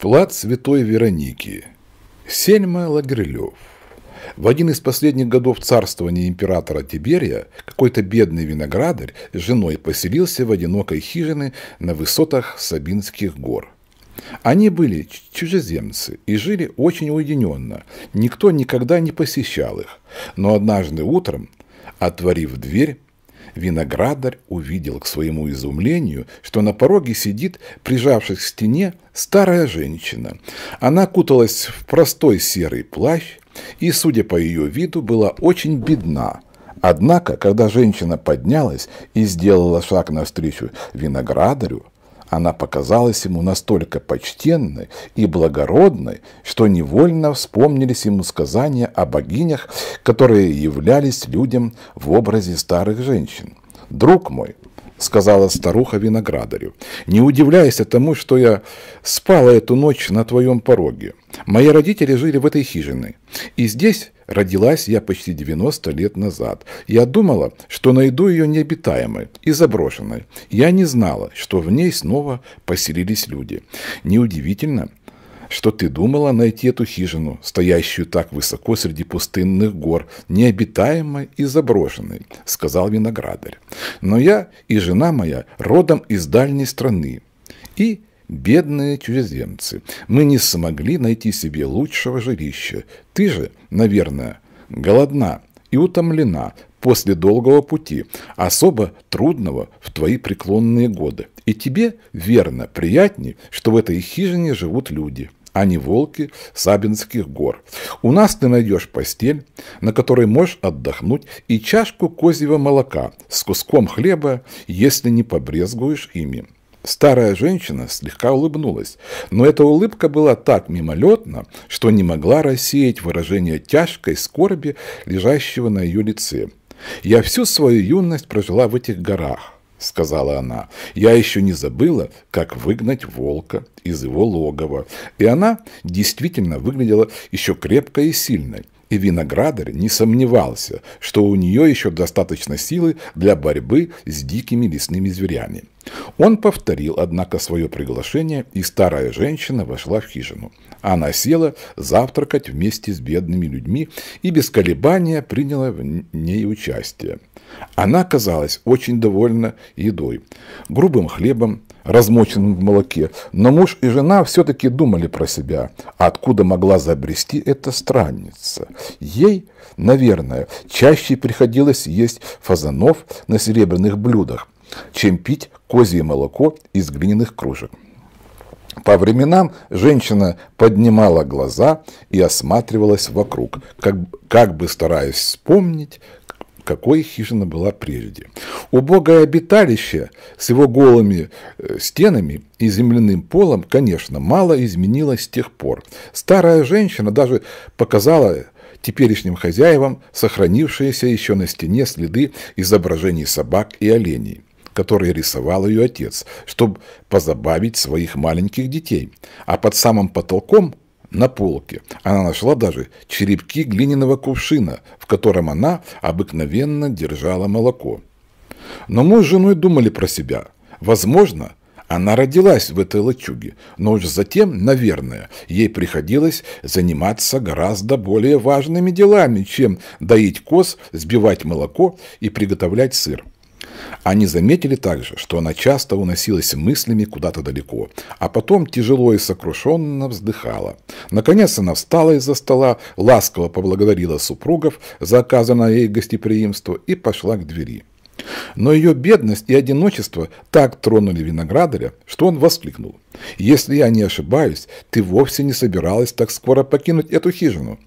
Плац Святой Вероники. Сельма Лагрелев. В один из последних годов царствования императора Тиберия какой-то бедный виноградарь с женой поселился в одинокой хижине на высотах Сабинских гор. Они были чужеземцы и жили очень уединенно, никто никогда не посещал их. Но однажды утром, отворив дверь, Виноградарь увидел к своему изумлению, что на пороге сидит, прижавшись к стене, старая женщина. Она куталась в простой серый плащ и, судя по ее виду, была очень бедна. Однако, когда женщина поднялась и сделала шаг навстречу виноградарю, она показалась ему настолько почтенной и благородной, что невольно вспомнились ему сказания о богинях, которые являлись людям в образе старых женщин. «Друг мой», — сказала старуха виноградарю, — «не удивляйся тому, что я спала эту ночь на твоем пороге. Мои родители жили в этой хижине, и здесь Родилась я почти 90 лет назад. Я думала, что найду ее необитаемой и заброшенной. Я не знала, что в ней снова поселились люди. Неудивительно, что ты думала найти эту хижину, стоящую так высоко среди пустынных гор, необитаемой и заброшенной», — сказал виноградарь. «Но я и жена моя родом из дальней страны, и Бедные чужеземцы, мы не смогли найти себе лучшего жилища. Ты же, наверное, голодна и утомлена после долгого пути, особо трудного в твои преклонные годы. И тебе, верно, приятней, что в этой хижине живут люди» а не волки Сабинских гор. У нас ты найдешь постель, на которой можешь отдохнуть, и чашку козьего молока с куском хлеба, если не побрезгуешь ими. Старая женщина слегка улыбнулась, но эта улыбка была так мимолетна, что не могла рассеять выражение тяжкой скорби, лежащего на ее лице. «Я всю свою юность прожила в этих горах», — сказала она. «Я еще не забыла, как выгнать волка из его логова». И она действительно выглядела еще крепкой и сильной и виноградарь не сомневался, что у нее еще достаточно силы для борьбы с дикими лесными зверями. Он повторил, однако, свое приглашение, и старая женщина вошла в хижину. Она села завтракать вместе с бедными людьми и без колебания приняла в ней участие. Она казалась очень довольна едой, грубым хлебом, размоченным в молоке, но муж и жена все-таки думали про себя, откуда могла забрести эта странница. Ей, наверное, чаще приходилось есть фазанов на серебряных блюдах, чем пить козье молоко из глиняных кружек. По временам женщина поднимала глаза и осматривалась вокруг, как, как бы стараясь вспомнить, какой хижина была прежде. Убогое обиталище с его голыми э, стенами и земляным полом, конечно, мало изменилось с тех пор. Старая женщина даже показала теперешним хозяевам сохранившиеся еще на стене следы изображений собак и оленей которые рисовал ее отец, чтобы позабавить своих маленьких детей. А под самым потолком на полке. Она нашла даже черепки глиняного кувшина, в котором она обыкновенно держала молоко. Но мы с женой думали про себя. Возможно, она родилась в этой лачуге, но уж затем, наверное, ей приходилось заниматься гораздо более важными делами, чем доить коз, сбивать молоко и приготовлять сыр. Они заметили также, что она часто уносилась мыслями куда-то далеко, а потом тяжело и сокрушенно вздыхала. Наконец она встала из-за стола, ласково поблагодарила супругов за оказанное ей гостеприимство и пошла к двери. Но ее бедность и одиночество так тронули виноградаря, что он воскликнул. «Если я не ошибаюсь, ты вовсе не собиралась так скоро покинуть эту хижину.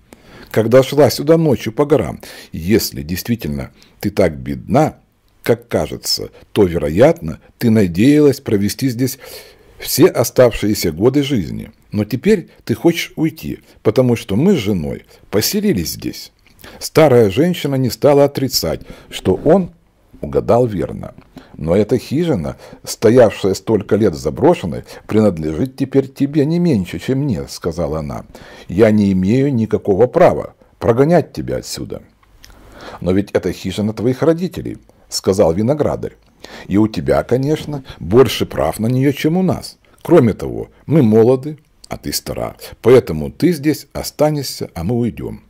Когда шла сюда ночью по горам, если действительно ты так бедна, как кажется, то, вероятно, ты надеялась провести здесь все оставшиеся годы жизни. Но теперь ты хочешь уйти, потому что мы с женой поселились здесь. Старая женщина не стала отрицать, что он угадал верно. Но эта хижина, стоявшая столько лет заброшенной, принадлежит теперь тебе не меньше, чем мне, сказала она. Я не имею никакого права прогонять тебя отсюда. Но ведь это хижина твоих родителей сказал виноградарь. И у тебя, конечно, больше прав на нее, чем у нас. Кроме того, мы молоды, а ты стара. Поэтому ты здесь останешься, а мы уйдем.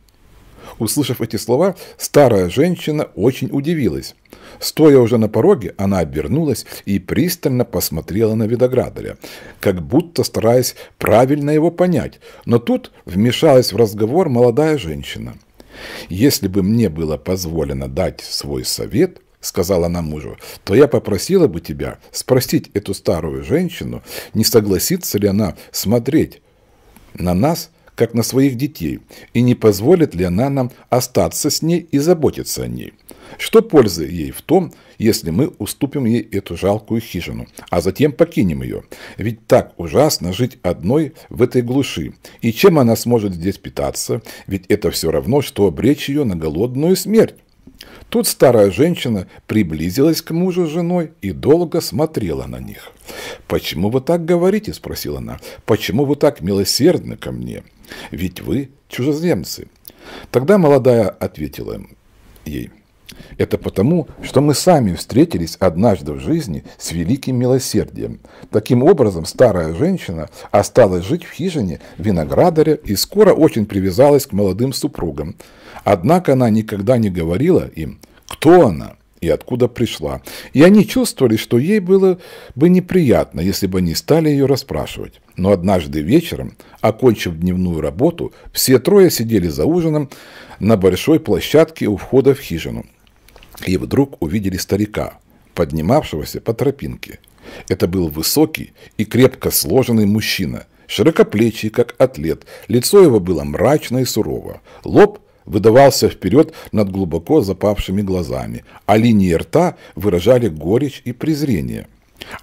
Услышав эти слова, старая женщина очень удивилась. Стоя уже на пороге, она обернулась и пристально посмотрела на Видоградаря, как будто стараясь правильно его понять. Но тут вмешалась в разговор молодая женщина. «Если бы мне было позволено дать свой совет, сказала она мужу, то я попросила бы тебя спросить эту старую женщину, не согласится ли она смотреть на нас, как на своих детей, и не позволит ли она нам остаться с ней и заботиться о ней. Что пользы ей в том, если мы уступим ей эту жалкую хижину, а затем покинем ее? Ведь так ужасно жить одной в этой глуши. И чем она сможет здесь питаться? Ведь это все равно, что обречь ее на голодную смерть. Тут старая женщина приблизилась к мужу с женой и долго смотрела на них. «Почему вы так говорите?» – спросила она. «Почему вы так милосердны ко мне? Ведь вы чужеземцы». Тогда молодая ответила ей – это потому, что мы сами встретились однажды в жизни с великим милосердием. Таким образом, старая женщина осталась жить в хижине виноградаря и скоро очень привязалась к молодым супругам. Однако она никогда не говорила им, кто она и откуда пришла. И они чувствовали, что ей было бы неприятно, если бы не стали ее расспрашивать. Но однажды вечером, окончив дневную работу, все трое сидели за ужином на большой площадке у входа в хижину. И вдруг увидели старика, поднимавшегося по тропинке. Это был высокий и крепко сложенный мужчина, широкоплечий, как атлет. Лицо его было мрачно и сурово, лоб выдавался вперед над глубоко запавшими глазами, а линии рта выражали горечь и презрение.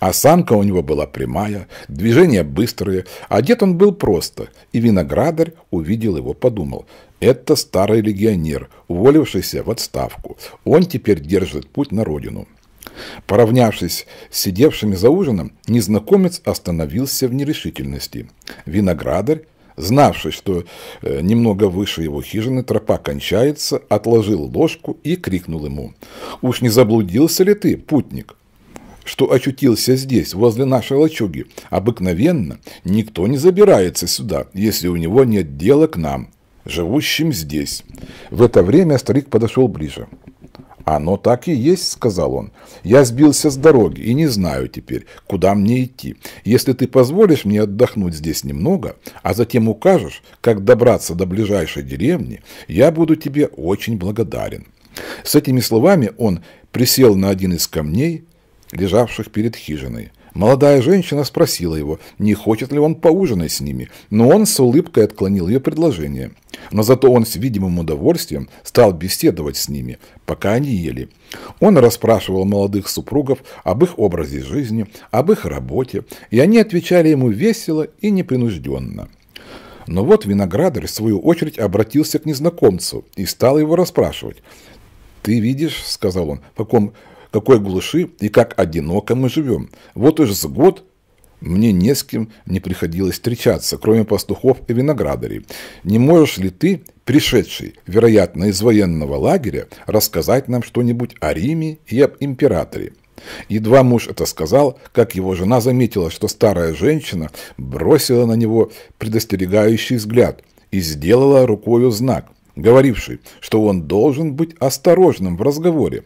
Осанка у него была прямая, движения быстрые, одет он был просто, и виноградарь увидел его, подумал, это старый легионер, уволившийся в отставку, он теперь держит путь на родину. Поравнявшись с сидевшими за ужином, незнакомец остановился в нерешительности. Виноградарь Знавший, что э, немного выше его хижины тропа кончается, отложил ложку и крикнул ему. «Уж не заблудился ли ты, путник?» что очутился здесь, возле нашей лачуги. Обыкновенно никто не забирается сюда, если у него нет дела к нам, живущим здесь. В это время старик подошел ближе. «Оно так и есть», — сказал он. «Я сбился с дороги и не знаю теперь, куда мне идти. Если ты позволишь мне отдохнуть здесь немного, а затем укажешь, как добраться до ближайшей деревни, я буду тебе очень благодарен». С этими словами он присел на один из камней, лежавших перед хижиной. Молодая женщина спросила его, не хочет ли он поужинать с ними, но он с улыбкой отклонил ее предложение. Но зато он с видимым удовольствием стал беседовать с ними, пока они ели. Он расспрашивал молодых супругов об их образе жизни, об их работе, и они отвечали ему весело и непринужденно. Но вот виноградарь, в свою очередь, обратился к незнакомцу и стал его расспрашивать. «Ты видишь, — сказал он, — в каком какой глуши и как одиноко мы живем. Вот уже с год мне не с кем не приходилось встречаться, кроме пастухов и виноградарей. Не можешь ли ты, пришедший, вероятно, из военного лагеря, рассказать нам что-нибудь о Риме и об императоре? Едва муж это сказал, как его жена заметила, что старая женщина бросила на него предостерегающий взгляд и сделала рукою знак, говоривший, что он должен быть осторожным в разговоре.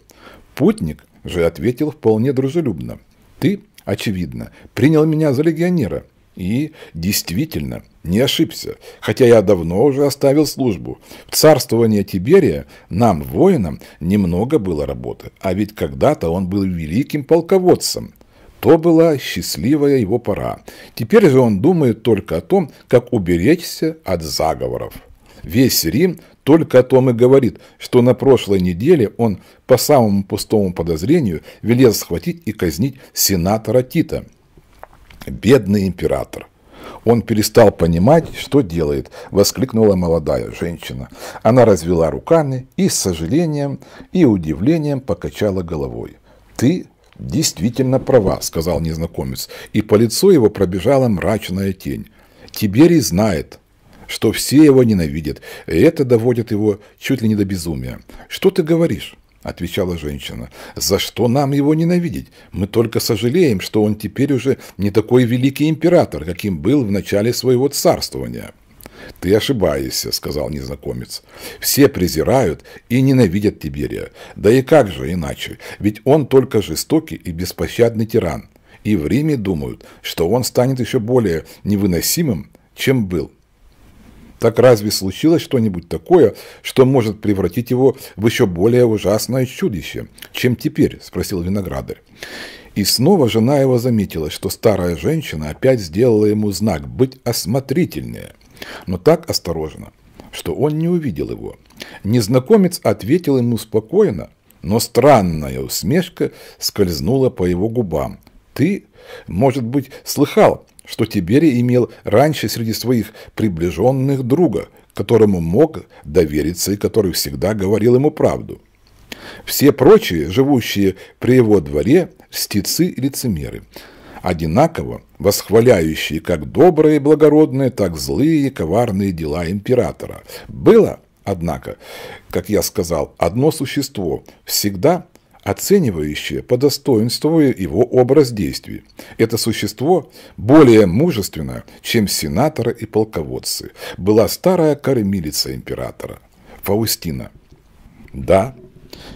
Путник же ответил вполне дружелюбно. «Ты, очевидно, принял меня за легионера». И действительно, не ошибся, хотя я давно уже оставил службу. В царствование Тиберия нам, воинам, немного было работы, а ведь когда-то он был великим полководцем. То была счастливая его пора. Теперь же он думает только о том, как уберечься от заговоров. Весь Рим только о том и говорит, что на прошлой неделе он по самому пустому подозрению велел схватить и казнить сенатора Тита. Бедный император. Он перестал понимать, что делает, воскликнула молодая женщина. Она развела руками и с сожалением и удивлением покачала головой. Ты действительно права, сказал незнакомец, и по лицу его пробежала мрачная тень. Тиберий знает, что все его ненавидят, и это доводит его чуть ли не до безумия. «Что ты говоришь?» — отвечала женщина. «За что нам его ненавидеть? Мы только сожалеем, что он теперь уже не такой великий император, каким был в начале своего царствования». «Ты ошибаешься», — сказал незнакомец. «Все презирают и ненавидят Тиберия. Да и как же иначе? Ведь он только жестокий и беспощадный тиран. И в Риме думают, что он станет еще более невыносимым, чем был. Так разве случилось что-нибудь такое, что может превратить его в еще более ужасное чудище? Чем теперь? – спросил виноградарь. И снова жена его заметила, что старая женщина опять сделала ему знак «быть осмотрительнее», но так осторожно, что он не увидел его. Незнакомец ответил ему спокойно, но странная усмешка скользнула по его губам. «Ты, может быть, слыхал что Тиберий имел раньше среди своих приближенных друга, которому мог довериться и который всегда говорил ему правду. Все прочие, живущие при его дворе, стицы и лицемеры, одинаково восхваляющие как добрые и благородные, так злые и коварные дела императора. Было, однако, как я сказал, одно существо, всегда оценивающее по достоинству его образ действий. Это существо более мужественно, чем сенаторы и полководцы, была старая кормилица императора, Фаустина. «Да,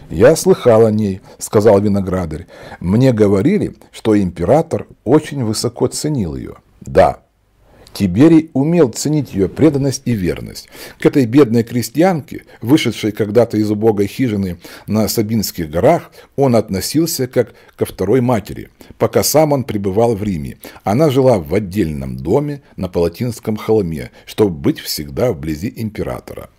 я слыхал о ней», — сказал виноградарь. «Мне говорили, что император очень высоко ценил ее». «Да, Тиберий умел ценить ее преданность и верность. К этой бедной крестьянке, вышедшей когда-то из убогой хижины на Сабинских горах, он относился как ко второй матери, пока сам он пребывал в Риме. Она жила в отдельном доме на Палатинском холме, чтобы быть всегда вблизи императора.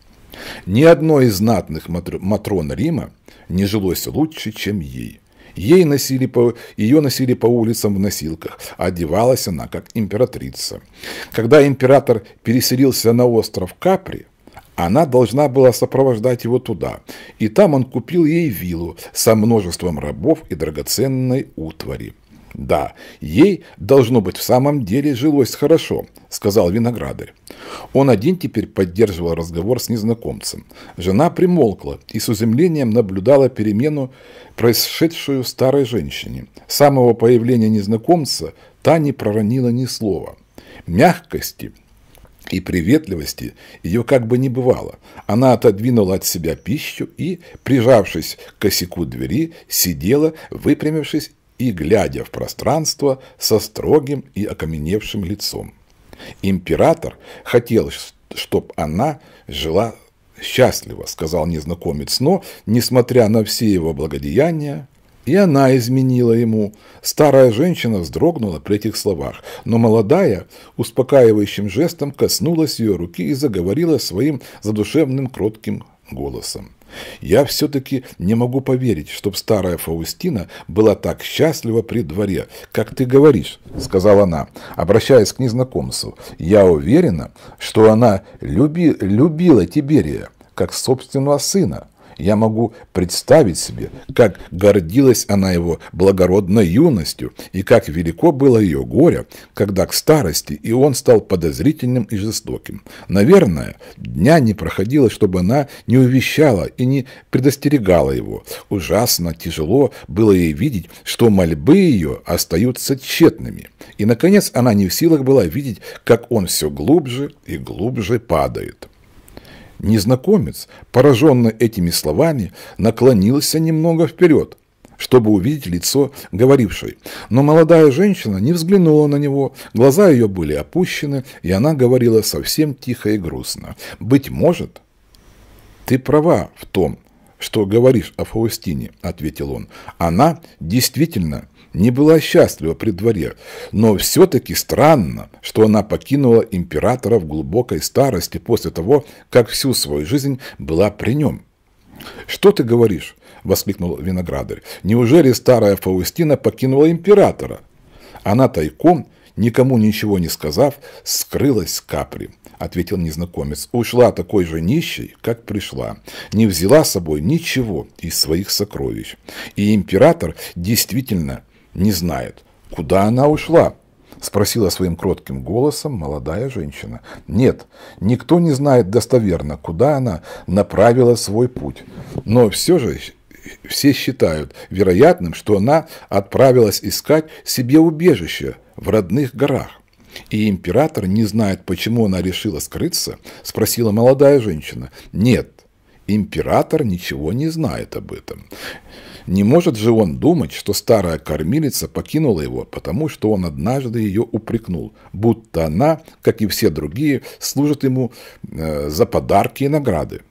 Ни одной из знатных матрон Рима не жилось лучше, чем ей. Ей носили по... Ее носили по улицам в носилках, одевалась она как императрица. Когда император переселился на остров Капри, она должна была сопровождать его туда, и там он купил ей виллу со множеством рабов и драгоценной утвари. Да, ей, должно быть, в самом деле жилось хорошо, – сказал виноградарь. Он один теперь поддерживал разговор с незнакомцем. Жена примолкла и с изумлением наблюдала перемену, происшедшую старой женщине. С самого появления незнакомца та не проронила ни слова. Мягкости и приветливости ее как бы не бывало. Она отодвинула от себя пищу и, прижавшись к косяку двери, сидела, выпрямившись и глядя в пространство со строгим и окаменевшим лицом. Император хотел, чтобы она жила счастливо, сказал незнакомец, но, несмотря на все его благодеяния, и она изменила ему. Старая женщина вздрогнула при этих словах, но молодая успокаивающим жестом коснулась ее руки и заговорила своим задушевным кротким голосом. Я все-таки не могу поверить, чтобы старая Фаустина была так счастлива при дворе, как ты говоришь, сказала она, обращаясь к незнакомцу. Я уверена, что она люби, любила Тиберия, как собственного сына. Я могу представить себе, как гордилась она его благородной юностью и как велико было ее горе, когда к старости и он стал подозрительным и жестоким. Наверное, дня не проходило, чтобы она не увещала и не предостерегала его. Ужасно тяжело было ей видеть, что мольбы ее остаются тщетными. И, наконец, она не в силах была видеть, как он все глубже и глубже падает. Незнакомец, пораженный этими словами, наклонился немного вперед, чтобы увидеть лицо говорившей. Но молодая женщина не взглянула на него, глаза ее были опущены, и она говорила совсем тихо и грустно. «Быть может, ты права в том, что говоришь о Фаустине», — ответил он. «Она действительно не была счастлива при дворе, но все-таки странно, что она покинула императора в глубокой старости после того, как всю свою жизнь была при нем. «Что ты говоришь?» – воскликнул виноградарь. «Неужели старая Фаустина покинула императора?» Она тайком, никому ничего не сказав, скрылась с капри. — ответил незнакомец. «Ушла такой же нищей, как пришла. Не взяла с собой ничего из своих сокровищ. И император действительно не знает, куда она ушла. — спросила своим кротким голосом молодая женщина. «Нет, никто не знает достоверно, куда она направила свой путь. Но все же все считают вероятным, что она отправилась искать себе убежище в родных горах. И император не знает, почему она решила скрыться?» – спросила молодая женщина. «Нет, император ничего не знает об этом». Не может же он думать, что старая кормилица покинула его, потому что он однажды ее упрекнул, будто она, как и все другие, служит ему э, за подарки и награды.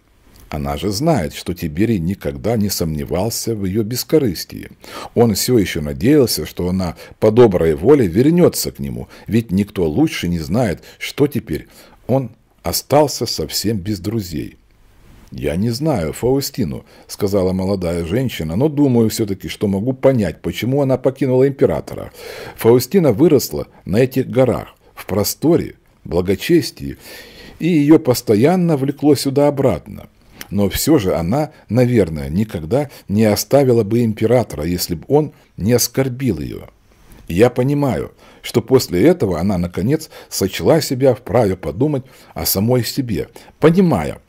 Она же знает, что Тиберий никогда не сомневался в ее бескорыстии. Он все еще надеялся, что она по доброй воле вернется к нему, ведь никто лучше не знает, что теперь он остался совсем без друзей. «Я не знаю Фаустину», — сказала молодая женщина, «но думаю все-таки, что могу понять, почему она покинула императора. Фаустина выросла на этих горах, в просторе, благочестии, и ее постоянно влекло сюда обратно. Но все же она, наверное, никогда не оставила бы императора, если бы он не оскорбил ее. я понимаю, что после этого она, наконец, сочла себя вправе подумать о самой себе, понимая,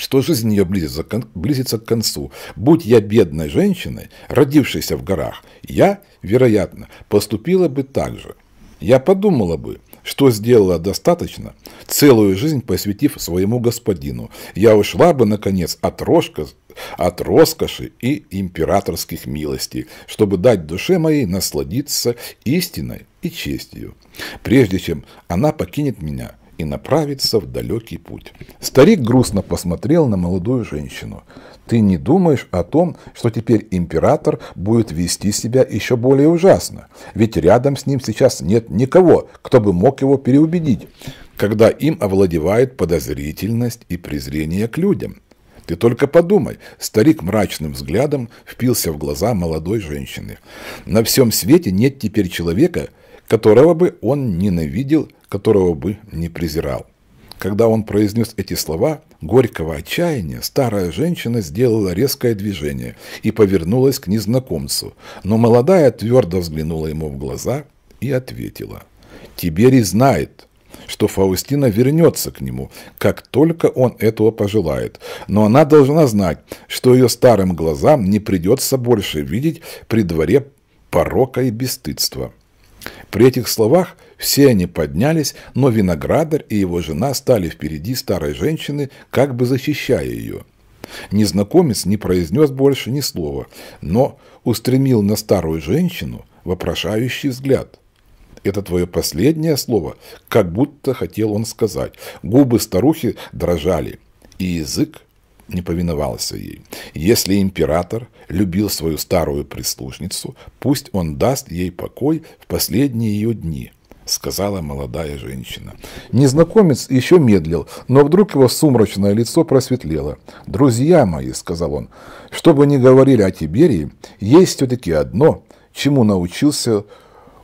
что жизнь ее близится, близится к концу. Будь я бедной женщиной, родившейся в горах, я, вероятно, поступила бы так же. Я подумала бы, что сделала достаточно, целую жизнь посвятив своему господину. Я ушла бы, наконец, от, рожка, от роскоши и императорских милостей, чтобы дать душе моей насладиться истиной и честью. Прежде чем она покинет меня, и направиться в далекий путь. Старик грустно посмотрел на молодую женщину. Ты не думаешь о том, что теперь император будет вести себя еще более ужасно? Ведь рядом с ним сейчас нет никого, кто бы мог его переубедить, когда им овладевает подозрительность и презрение к людям. Ты только подумай, старик мрачным взглядом впился в глаза молодой женщины. На всем свете нет теперь человека, которого бы он ненавидел которого бы не презирал. Когда он произнес эти слова, горького отчаяния, старая женщина сделала резкое движение и повернулась к незнакомцу, но молодая твердо взглянула ему в глаза и ответила. «Тиберий знает, что Фаустина вернется к нему, как только он этого пожелает. Но она должна знать, что ее старым глазам не придется больше видеть при дворе порока и бесстыдства». При этих словах все они поднялись, но виноградарь и его жена стали впереди старой женщины, как бы защищая ее. Незнакомец не произнес больше ни слова, но устремил на старую женщину вопрошающий взгляд. «Это твое последнее слово», как будто хотел он сказать. Губы старухи дрожали, и язык не повиновался ей. Если император любил свою старую прислужницу, пусть он даст ей покой в последние ее дни – сказала молодая женщина. Незнакомец еще медлил, но вдруг его сумрачное лицо просветлело. «Друзья мои», — сказал он, — «что бы ни говорили о Тиберии, есть все-таки одно, чему научился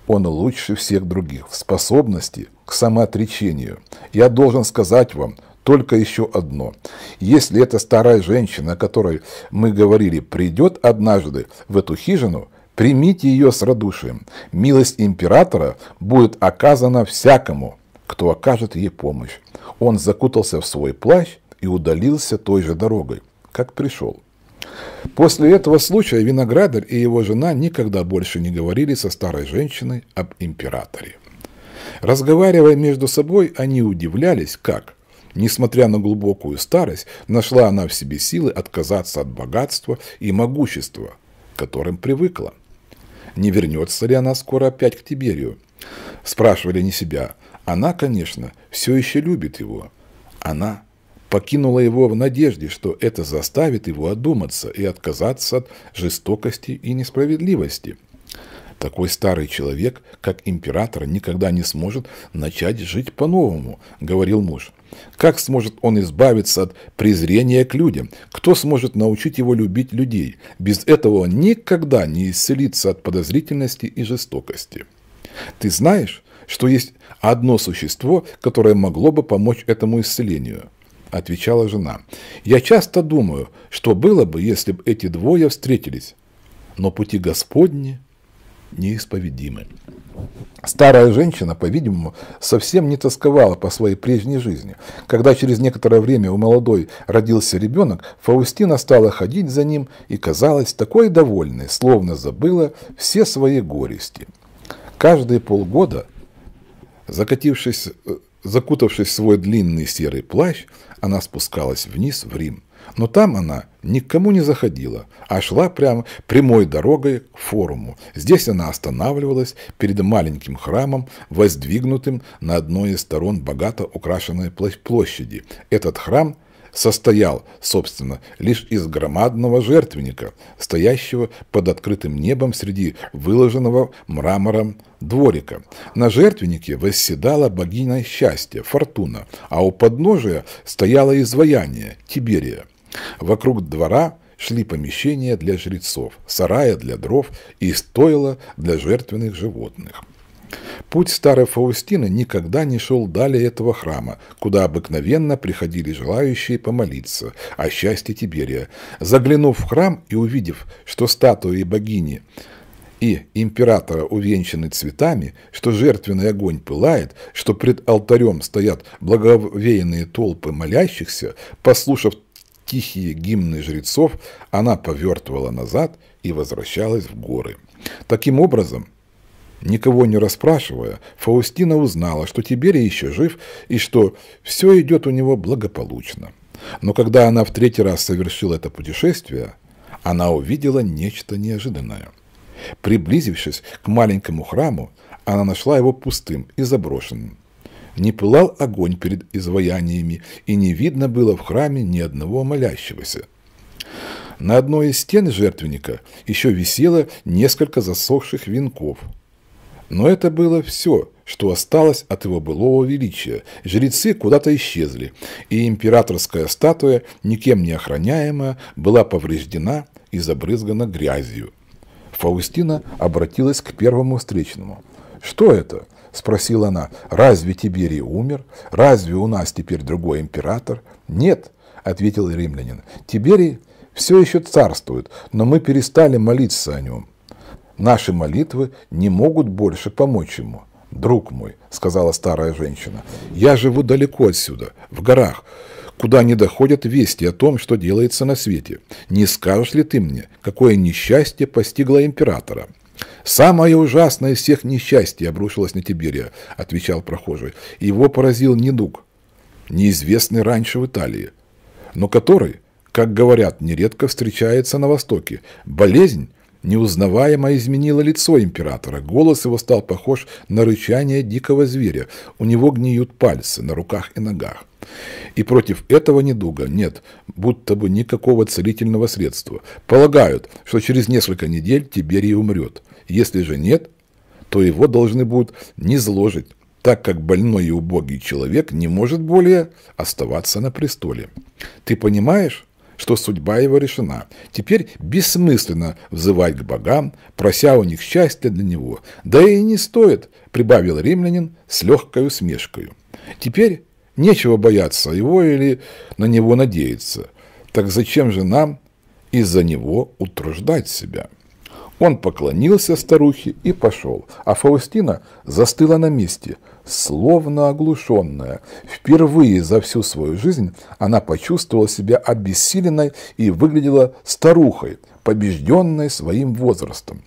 он лучше всех других — в способности к самоотречению. Я должен сказать вам, только еще одно. Если эта старая женщина, о которой мы говорили, придет однажды в эту хижину, Примите ее с радушием. Милость императора будет оказана всякому, кто окажет ей помощь. Он закутался в свой плащ и удалился той же дорогой, как пришел. После этого случая виноградарь и его жена никогда больше не говорили со старой женщиной об императоре. Разговаривая между собой, они удивлялись, как, несмотря на глубокую старость, нашла она в себе силы отказаться от богатства и могущества, к которым привыкла не вернется ли она скоро опять к Тиберию. Спрашивали не себя. Она, конечно, все еще любит его. Она покинула его в надежде, что это заставит его одуматься и отказаться от жестокости и несправедливости. Такой старый человек, как император, никогда не сможет начать жить по-новому, говорил муж. Как сможет он избавиться от презрения к людям? Кто сможет научить его любить людей? Без этого он никогда не исцелится от подозрительности и жестокости. Ты знаешь, что есть одно существо, которое могло бы помочь этому исцелению –– отвечала жена. «Я часто думаю, что было бы, если бы эти двое встретились, но пути Господни неисповедимы. Старая женщина, по-видимому, совсем не тосковала по своей прежней жизни. Когда через некоторое время у молодой родился ребенок, Фаустина стала ходить за ним и казалась такой довольной, словно забыла все свои горести. Каждые полгода, закатившись, э, закутавшись в свой длинный серый плащ, она спускалась вниз в Рим. Но там она никому не заходила, а шла прямо прямой дорогой к форуму. Здесь она останавливалась перед маленьким храмом, воздвигнутым на одной из сторон богато украшенной площади. Этот храм состоял, собственно, лишь из громадного жертвенника, стоящего под открытым небом среди выложенного мрамором дворика. На жертвеннике восседала богиня счастья, Фортуна, а у подножия стояло изваяние, Тиберия. Вокруг двора шли помещения для жрецов, сарая для дров и стойла для жертвенных животных. Путь старой Фаустины никогда не шел далее этого храма, куда обыкновенно приходили желающие помолиться о счастье Тиберия. Заглянув в храм и увидев, что статуи богини и императора увенчаны цветами, что жертвенный огонь пылает, что пред алтарем стоят благовеянные толпы молящихся, послушав тихие гимны жрецов, она повертывала назад и возвращалась в горы. Таким образом, Никого не расспрашивая, Фаустина узнала, что Тиберий еще жив и что все идет у него благополучно. Но когда она в третий раз совершила это путешествие, она увидела нечто неожиданное. Приблизившись к маленькому храму, она нашла его пустым и заброшенным не пылал огонь перед изваяниями, и не видно было в храме ни одного молящегося. На одной из стен жертвенника еще висело несколько засохших венков. Но это было все, что осталось от его былого величия. Жрецы куда-то исчезли, и императорская статуя, никем не охраняемая, была повреждена и забрызгана грязью. Фаустина обратилась к первому встречному. «Что это?» Спросила она, разве Тиберий умер? Разве у нас теперь другой император? Нет, ответил римлянин. Тиберий все еще царствует, но мы перестали молиться о нем. Наши молитвы не могут больше помочь ему. «Друг мой», — сказала старая женщина, — «я живу далеко отсюда, в горах, куда не доходят вести о том, что делается на свете. Не скажешь ли ты мне, какое несчастье постигло императора?» «Самое ужасное из всех несчастий обрушилось на Тиберия», – отвечал прохожий. «Его поразил недуг, неизвестный раньше в Италии, но который, как говорят, нередко встречается на Востоке. Болезнь, Неузнаваемо изменила лицо императора, голос его стал похож на рычание дикого зверя, у него гниют пальцы на руках и ногах. И против этого недуга нет, будто бы никакого целительного средства. Полагают, что через несколько недель Тиберий умрет. Если же нет, то его должны будут не низложить, так как больной и убогий человек не может более оставаться на престоле. Ты понимаешь, что судьба его решена. Теперь бессмысленно взывать к богам, прося у них счастья для него. Да и не стоит, прибавил римлянин с легкой усмешкой. Теперь нечего бояться его или на него надеяться. Так зачем же нам из-за него утруждать себя? Он поклонился старухе и пошел, а Фаустина застыла на месте, словно оглушенная. Впервые за всю свою жизнь она почувствовала себя обессиленной и выглядела старухой, побежденной своим возрастом.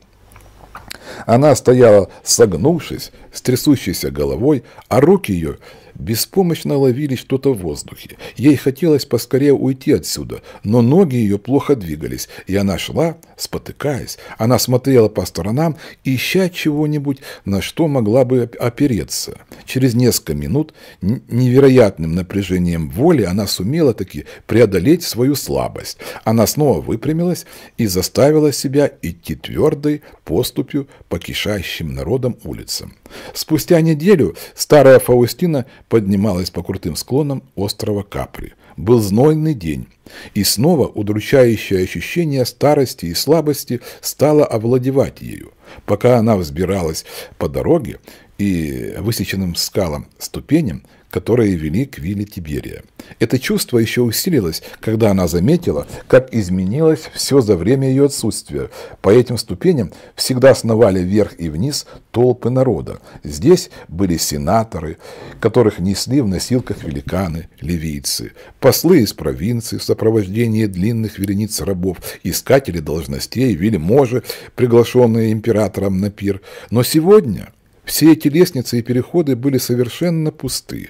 Она стояла согнувшись, с трясущейся головой, а руки ее беспомощно ловили что-то в воздухе. Ей хотелось поскорее уйти отсюда, но ноги ее плохо двигались, и она шла, спотыкаясь. Она смотрела по сторонам, ища чего-нибудь, на что могла бы опереться. Через несколько минут невероятным напряжением воли она сумела таки преодолеть свою слабость. Она снова выпрямилась и заставила себя идти твердой поступью по кишащим народом улицам. Спустя неделю старая Фаустина поднималась по крутым склонам острова Капри. Был знойный день, и снова удручающее ощущение старости и слабости стало овладевать ею. Пока она взбиралась по дороге и высеченным скалам ступеням, которые вели к вилле Тиберия. Это чувство еще усилилось, когда она заметила, как изменилось все за время ее отсутствия. По этим ступеням всегда сновали вверх и вниз толпы народа. Здесь были сенаторы, которых несли в носилках великаны, ливийцы, послы из провинции в сопровождении длинных верениц рабов, искатели должностей, вельможи, приглашенные императором, императором на пир. Но сегодня все эти лестницы и переходы были совершенно пусты.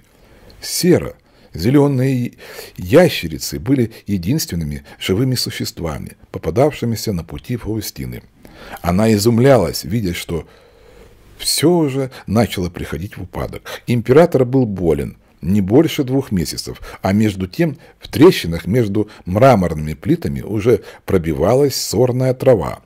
Серо, зеленые ящерицы были единственными живыми существами, попадавшимися на пути Фаустины. Она изумлялась, видя, что все уже начало приходить в упадок. Император был болен не больше двух месяцев, а между тем в трещинах между мраморными плитами уже пробивалась сорная трава,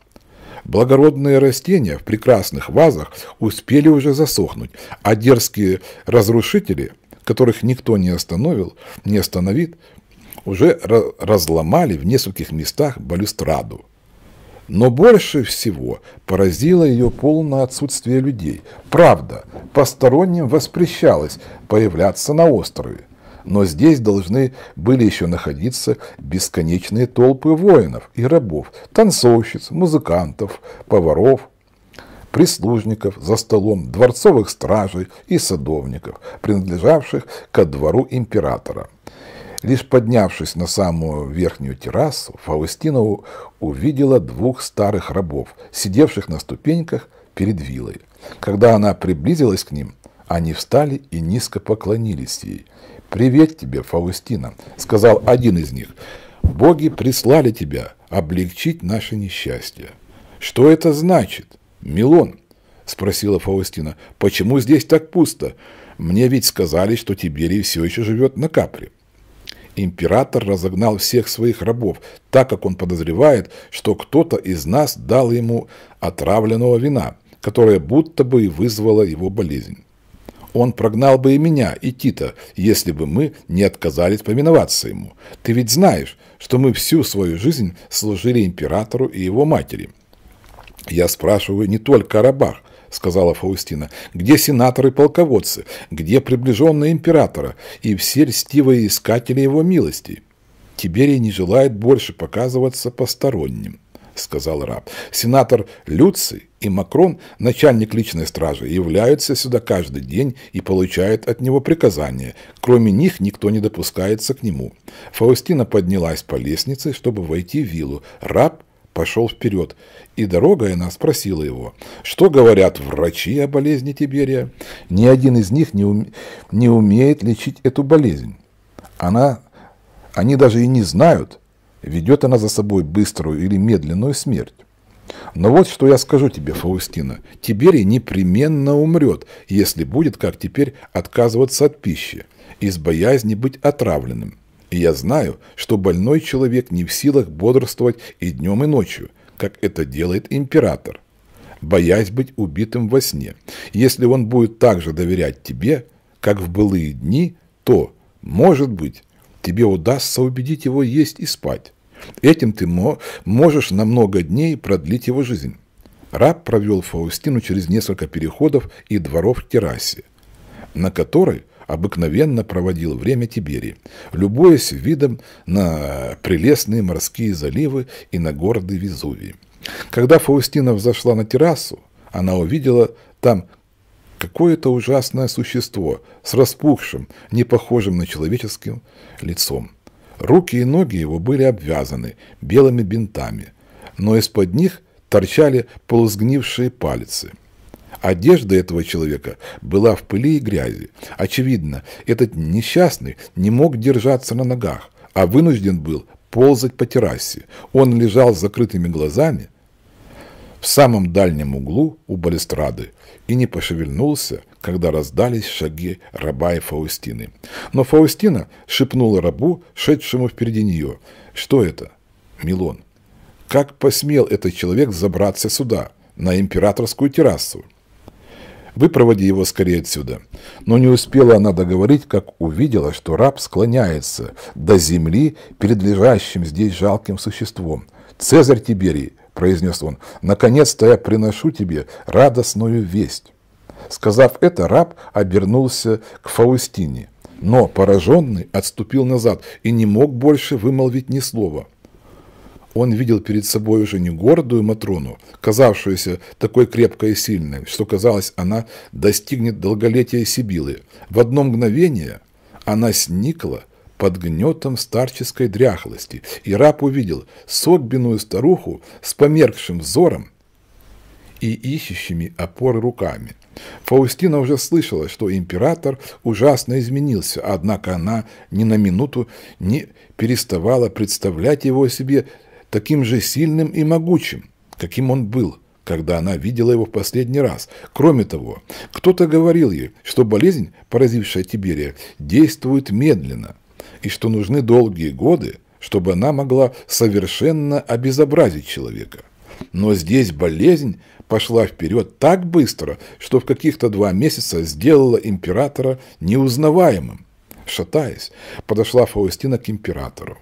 Благородные растения в прекрасных вазах успели уже засохнуть, а дерзкие разрушители, которых никто не остановил, не остановит, уже разломали в нескольких местах балюстраду. Но больше всего поразило ее полное отсутствие людей. Правда, посторонним воспрещалось появляться на острове. Но здесь должны были еще находиться бесконечные толпы воинов и рабов, танцовщиц, музыкантов, поваров, прислужников за столом, дворцовых стражей и садовников, принадлежавших ко двору императора. Лишь поднявшись на самую верхнюю террасу, Фаустина увидела двух старых рабов, сидевших на ступеньках перед вилой. Когда она приблизилась к ним, они встали и низко поклонились ей. «Привет тебе, Фаустина», — сказал один из них. «Боги прислали тебя облегчить наше несчастье». «Что это значит, Милон?» — спросила Фаустина. «Почему здесь так пусто? Мне ведь сказали, что Тиберий все еще живет на Капре». Император разогнал всех своих рабов, так как он подозревает, что кто-то из нас дал ему отравленного вина, которое будто бы и вызвало его болезнь. Он прогнал бы и меня, и Тита, если бы мы не отказались поминоваться ему. Ты ведь знаешь, что мы всю свою жизнь служили императору и его матери. Я спрашиваю не только о рабах, — сказала Фаустина. «Где сенаторы и полководцы? Где приближенные императора? И все льстивые искатели его милости?» Тиберий не желает больше показываться посторонним. – сказал раб. «Сенатор Люци и Макрон, начальник личной стражи, являются сюда каждый день и получают от него приказания. Кроме них никто не допускается к нему». Фаустина поднялась по лестнице, чтобы войти в виллу. Раб пошел вперед, и дорогая она спросила его, что говорят врачи о болезни Тиберия? Ни один из них не, ум... не умеет лечить эту болезнь. Она... Они даже и не знают, ведет она за собой быструю или медленную смерть. Но вот что я скажу тебе, Фаустина. Тиберий непременно умрет, если будет, как теперь, отказываться от пищи, из боязни быть отравленным. И я знаю, что больной человек не в силах бодрствовать и днем, и ночью, как это делает император, боясь быть убитым во сне. Если он будет так же доверять тебе, как в былые дни, то, может быть, тебе удастся убедить его есть и спать. Этим ты можешь на много дней продлить его жизнь. Раб провел Фаустину через несколько переходов и дворов к террасе, на которой обыкновенно проводил время Тибери, любуясь видом на прелестные морские заливы и на горды Везувий. Когда Фаустина взошла на террасу, она увидела там Какое-то ужасное существо с распухшим, не похожим на человеческим лицом. Руки и ноги его были обвязаны белыми бинтами, но из-под них торчали полузгнившие пальцы. Одежда этого человека была в пыли и грязи. Очевидно, этот несчастный не мог держаться на ногах, а вынужден был ползать по террасе. Он лежал с закрытыми глазами, в самом дальнем углу у балюстрады и не пошевельнулся, когда раздались шаги раба и Фаустины. Но Фаустина шепнула рабу, шедшему впереди нее. «Что это?» «Милон». «Как посмел этот человек забраться сюда, на императорскую террасу?» «Выпроводи его скорее отсюда». Но не успела она договорить, как увидела, что раб склоняется до земли перед лежащим здесь жалким существом. «Цезарь Тиберий!» — произнес он, — «наконец-то я приношу тебе радостную весть». Сказав это, раб обернулся к Фаустине, но, пораженный, отступил назад и не мог больше вымолвить ни слова. Он видел перед собой уже не гордую Матрону, казавшуюся такой крепкой и сильной, что, казалось, она достигнет долголетия Сибилы. В одно мгновение она сникла, под гнетом старческой дряхлости, и раб увидел согбенную старуху с померкшим взором и ищущими опоры руками. Фаустина уже слышала, что император ужасно изменился, однако она ни на минуту не переставала представлять его себе таким же сильным и могучим, каким он был, когда она видела его в последний раз. Кроме того, кто-то говорил ей, что болезнь, поразившая Тиберия, действует медленно – и что нужны долгие годы, чтобы она могла совершенно обезобразить человека. Но здесь болезнь пошла вперед так быстро, что в каких-то два месяца сделала императора неузнаваемым. Шатаясь, подошла Фаустина к императору.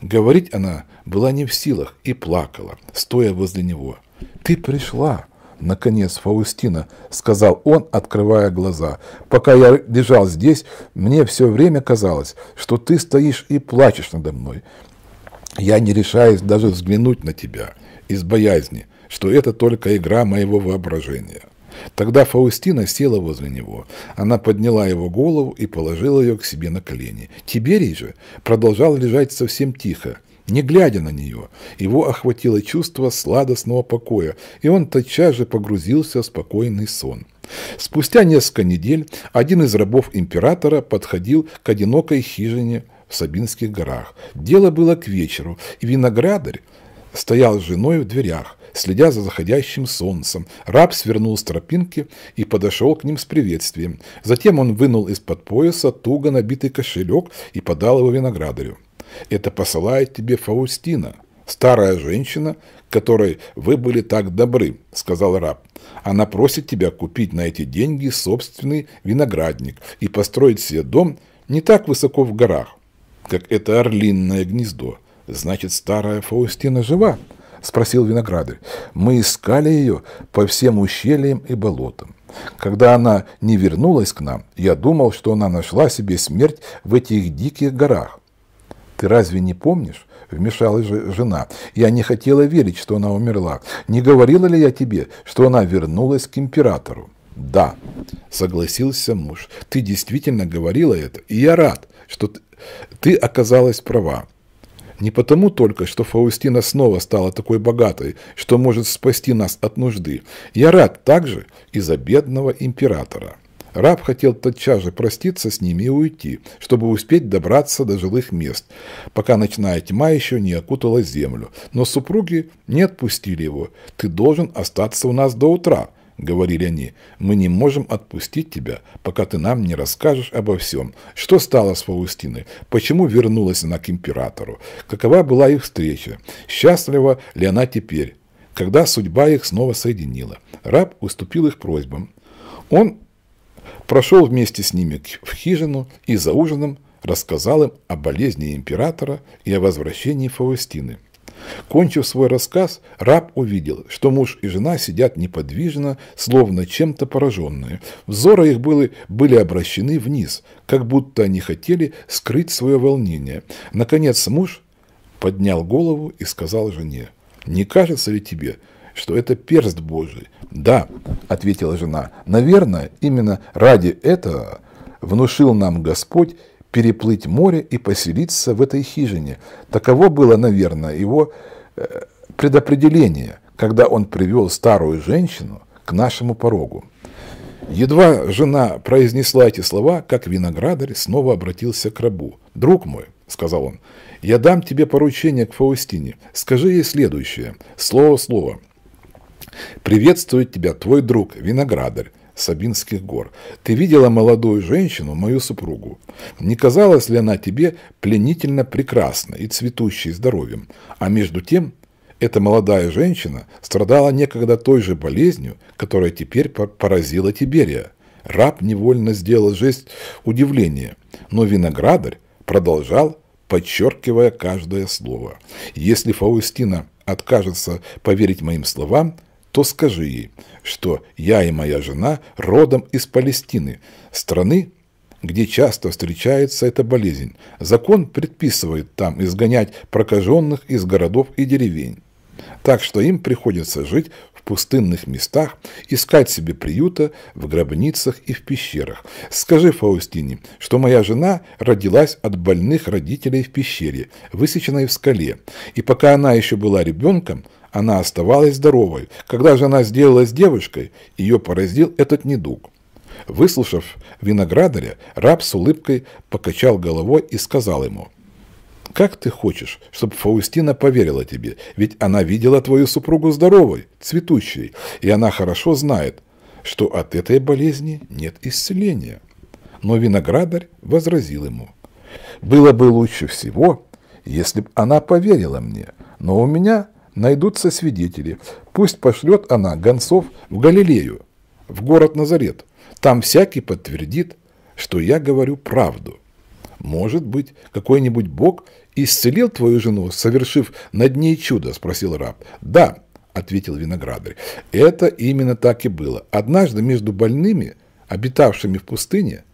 Говорить она была не в силах и плакала, стоя возле него. «Ты пришла!» «Наконец, Фаустина», — сказал он, открывая глаза. «Пока я лежал здесь, мне все время казалось, что ты стоишь и плачешь надо мной. Я не решаюсь даже взглянуть на тебя из боязни, что это только игра моего воображения». Тогда Фаустина села возле него. Она подняла его голову и положила ее к себе на колени. Тиберий же продолжал лежать совсем тихо, не глядя на нее, его охватило чувство сладостного покоя, и он тотчас же погрузился в спокойный сон. Спустя несколько недель один из рабов императора подходил к одинокой хижине в Сабинских горах. Дело было к вечеру, и виноградарь стоял с женой в дверях, следя за заходящим солнцем. Раб свернул с тропинки и подошел к ним с приветствием. Затем он вынул из-под пояса туго набитый кошелек и подал его виноградарю. Это посылает тебе Фаустина, старая женщина, которой вы были так добры», — сказал раб. «Она просит тебя купить на эти деньги собственный виноградник и построить себе дом не так высоко в горах, как это орлинное гнездо. Значит, старая Фаустина жива?» — спросил виноградарь. «Мы искали ее по всем ущельям и болотам. Когда она не вернулась к нам, я думал, что она нашла себе смерть в этих диких горах ты разве не помнишь?» — вмешалась жена. «Я не хотела верить, что она умерла. Не говорила ли я тебе, что она вернулась к императору?» «Да», — согласился муж, — «ты действительно говорила это, и я рад, что ты оказалась права. Не потому только, что Фаустина снова стала такой богатой, что может спасти нас от нужды. Я рад также и за бедного императора». Раб хотел тотчас же проститься с ними и уйти, чтобы успеть добраться до жилых мест, пока ночная тьма еще не окутала землю. Но супруги не отпустили его. «Ты должен остаться у нас до утра», — говорили они, — «мы не можем отпустить тебя, пока ты нам не расскажешь обо всем. Что стало с Фаустиной? Почему вернулась она к императору? Какова была их встреча? Счастлива ли она теперь?» Когда судьба их снова соединила, раб уступил их просьбам. Он прошел вместе с ними в хижину и за ужином рассказал им о болезни императора и о возвращении Фаустины. Кончив свой рассказ, раб увидел, что муж и жена сидят неподвижно, словно чем-то пораженные. Взоры их были, были обращены вниз, как будто они хотели скрыть свое волнение. Наконец муж поднял голову и сказал жене, «Не кажется ли тебе, что это перст Божий. Да, ответила жена, наверное, именно ради этого внушил нам Господь переплыть море и поселиться в этой хижине. Таково было, наверное, его э, предопределение, когда он привел старую женщину к нашему порогу. Едва жена произнесла эти слова, как виноградарь снова обратился к рабу. «Друг мой», — сказал он, — «я дам тебе поручение к Фаустине. Скажи ей следующее, слово слово. Приветствует тебя твой друг, виноградарь. Сабинских гор. Ты видела молодую женщину, мою супругу. Не казалась ли она тебе пленительно прекрасна и цветущей здоровьем? А между тем, эта молодая женщина страдала некогда той же болезнью, которая теперь поразила Тиберия. Раб невольно сделал жесть удивления, но виноградарь продолжал, подчеркивая каждое слово. Если Фаустина откажется поверить моим словам, то скажи ей, что я и моя жена родом из Палестины, страны, где часто встречается эта болезнь. Закон предписывает там изгонять прокаженных из городов и деревень. Так что им приходится жить в пустынных местах, искать себе приюта в гробницах и в пещерах. Скажи Фаустине, что моя жена родилась от больных родителей в пещере, высеченной в скале, и пока она еще была ребенком, она оставалась здоровой. Когда же она сделалась девушкой, ее поразил этот недуг. Выслушав виноградаря, раб с улыбкой покачал головой и сказал ему, «Как ты хочешь, чтобы Фаустина поверила тебе? Ведь она видела твою супругу здоровой, цветущей, и она хорошо знает, что от этой болезни нет исцеления». Но виноградарь возразил ему, «Было бы лучше всего, если бы она поверила мне, но у меня найдутся свидетели. Пусть пошлет она гонцов в Галилею, в город Назарет. Там всякий подтвердит, что я говорю правду. Может быть, какой-нибудь бог исцелил твою жену, совершив над ней чудо?» – спросил раб. «Да», – ответил виноградарь. «Это именно так и было. Однажды между больными, обитавшими в пустыне,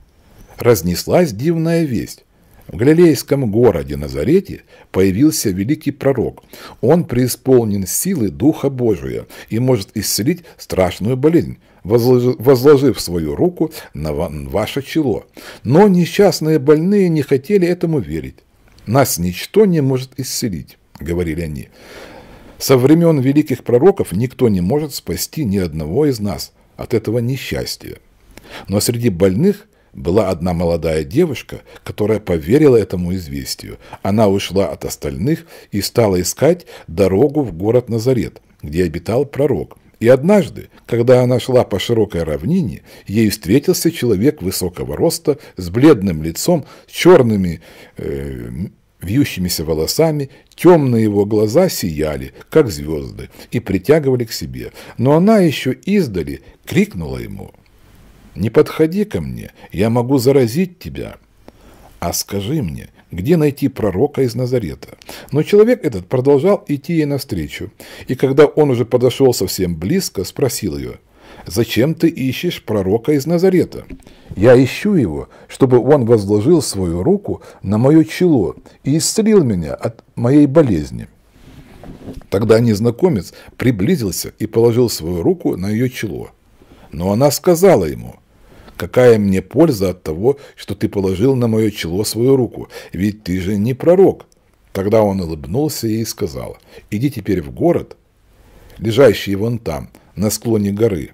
разнеслась дивная весть. В Галилейском городе Назарете появился великий пророк. Он преисполнен силы Духа Божия и может исцелить страшную болезнь, возложив свою руку на ваше чело. Но несчастные больные не хотели этому верить. «Нас ничто не может исцелить», — говорили они. «Со времен великих пророков никто не может спасти ни одного из нас от этого несчастья». Но среди больных была одна молодая девушка, которая поверила этому известию. Она ушла от остальных и стала искать дорогу в город Назарет, где обитал пророк. И однажды, когда она шла по широкой равнине, ей встретился человек высокого роста, с бледным лицом, с черными э, вьющимися волосами, темные его глаза сияли, как звезды, и притягивали к себе. Но она еще издали крикнула ему – не подходи ко мне, я могу заразить тебя. А скажи мне, где найти пророка из Назарета? Но человек этот продолжал идти ей навстречу, и когда он уже подошел совсем близко, спросил ее, «Зачем ты ищешь пророка из Назарета?» «Я ищу его, чтобы он возложил свою руку на мое чело и исцелил меня от моей болезни». Тогда незнакомец приблизился и положил свою руку на ее чело. Но она сказала ему, «Какая мне польза от того, что ты положил на мое чело свою руку, ведь ты же не пророк». Тогда он улыбнулся и сказал, «Иди теперь в город, лежащий вон там, на склоне горы,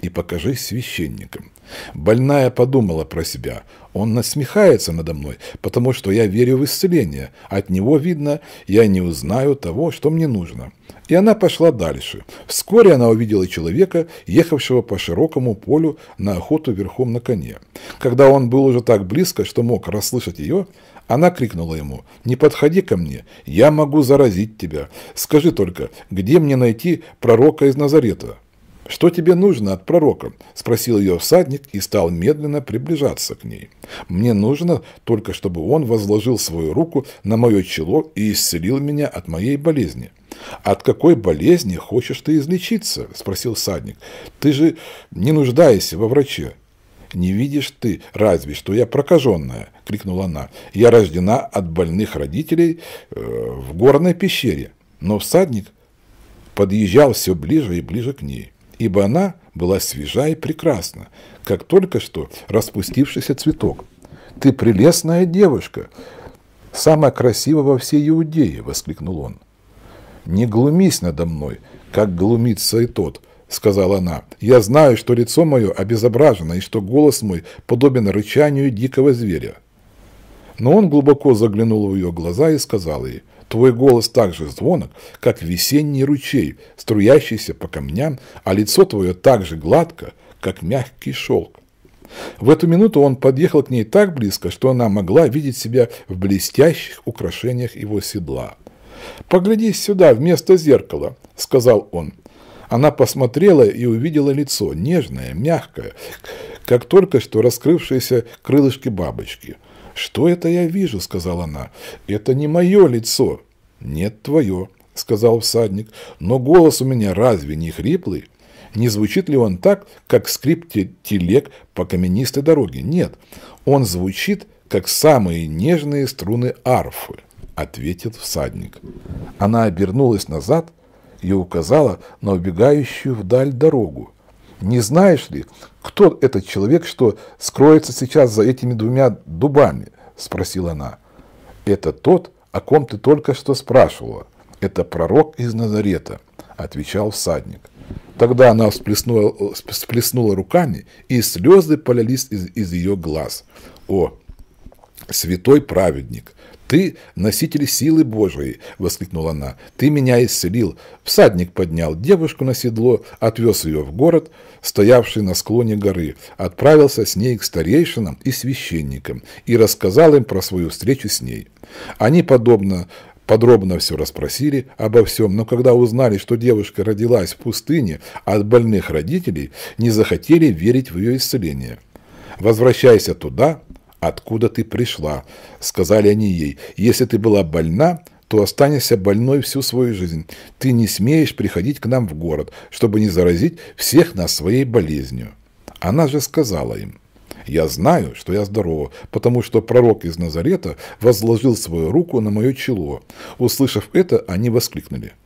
и покажись священникам». Больная подумала про себя, «Он насмехается надо мной, потому что я верю в исцеление, от него, видно, я не узнаю того, что мне нужно». И она пошла дальше. Вскоре она увидела человека, ехавшего по широкому полю на охоту верхом на коне. Когда он был уже так близко, что мог расслышать ее, она крикнула ему, «Не подходи ко мне, я могу заразить тебя. Скажи только, где мне найти пророка из Назарета?» «Что тебе нужно от пророка?» – спросил ее всадник и стал медленно приближаться к ней. «Мне нужно только, чтобы он возложил свою руку на мое чело и исцелил меня от моей болезни». «От какой болезни хочешь ты излечиться?» – спросил садник. «Ты же не нуждаешься во враче». «Не видишь ты, разве что я прокаженная!» – крикнула она. «Я рождена от больных родителей э, в горной пещере». Но всадник подъезжал все ближе и ближе к ней, ибо она была свежа и прекрасна, как только что распустившийся цветок. «Ты прелестная девушка!» «Самая красивая во всей Иудее!» – воскликнул он. «Не глумись надо мной, как глумится и тот», — сказала она. «Я знаю, что лицо мое обезображено и что голос мой подобен рычанию дикого зверя». Но он глубоко заглянул в ее глаза и сказал ей, «Твой голос так же звонок, как весенний ручей, струящийся по камням, а лицо твое так же гладко, как мягкий шелк». В эту минуту он подъехал к ней так близко, что она могла видеть себя в блестящих украшениях его седла. «Погляди сюда, вместо зеркала», – сказал он. Она посмотрела и увидела лицо, нежное, мягкое, как только что раскрывшиеся крылышки бабочки. «Что это я вижу?» – сказала она. «Это не мое лицо». «Нет, твое», – сказал всадник. «Но голос у меня разве не хриплый?» Не звучит ли он так, как скрип телег по каменистой дороге? Нет, он звучит, как самые нежные струны арфы. — ответил всадник. Она обернулась назад и указала на убегающую вдаль дорогу. «Не знаешь ли, кто этот человек, что скроется сейчас за этими двумя дубами?» — спросила она. «Это тот, о ком ты только что спрашивала. Это пророк из Назарета», — отвечал всадник. Тогда она всплеснула, всплеснула руками, и слезы полились из, из ее глаз. «О, святой праведник!» «Ты – носитель силы Божией!» – воскликнула она. «Ты меня исцелил!» Всадник поднял девушку на седло, отвез ее в город, стоявший на склоне горы, отправился с ней к старейшинам и священникам и рассказал им про свою встречу с ней. Они, подобно Подробно все расспросили обо всем, но когда узнали, что девушка родилась в пустыне от больных родителей, не захотели верить в ее исцеление. «Возвращайся туда, откуда ты пришла», — сказали они ей. «Если ты была больна, то останешься больной всю свою жизнь. Ты не смеешь приходить к нам в город, чтобы не заразить всех нас своей болезнью». Она же сказала им, «Я знаю, что я здорова, потому что пророк из Назарета возложил свою руку на мое чело». Услышав это, они воскликнули –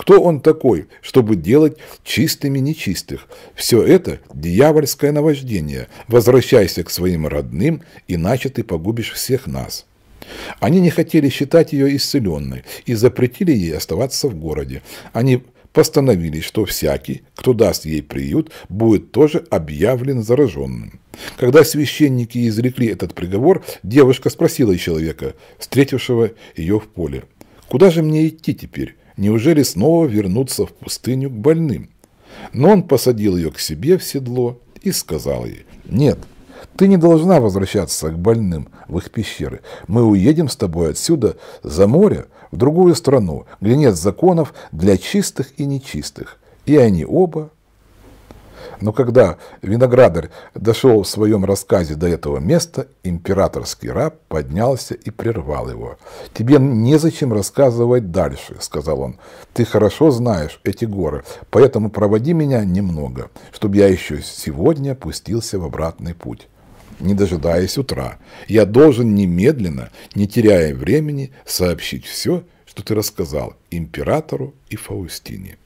кто он такой, чтобы делать чистыми нечистых? Все это дьявольское наваждение. Возвращайся к своим родным, иначе ты погубишь всех нас. Они не хотели считать ее исцеленной и запретили ей оставаться в городе. Они постановили, что всякий, кто даст ей приют, будет тоже объявлен зараженным. Когда священники изрекли этот приговор, девушка спросила человека, встретившего ее в поле, «Куда же мне идти теперь? Неужели снова вернуться в пустыню к больным? Но он посадил ее к себе в седло и сказал ей, «Нет, ты не должна возвращаться к больным в их пещеры. Мы уедем с тобой отсюда, за море, в другую страну, где нет законов для чистых и нечистых». И они оба но когда виноградарь дошел в своем рассказе до этого места, императорский раб поднялся и прервал его. «Тебе незачем рассказывать дальше», — сказал он. «Ты хорошо знаешь эти горы, поэтому проводи меня немного, чтобы я еще сегодня пустился в обратный путь» не дожидаясь утра. Я должен немедленно, не теряя времени, сообщить все, что ты рассказал императору и Фаустине.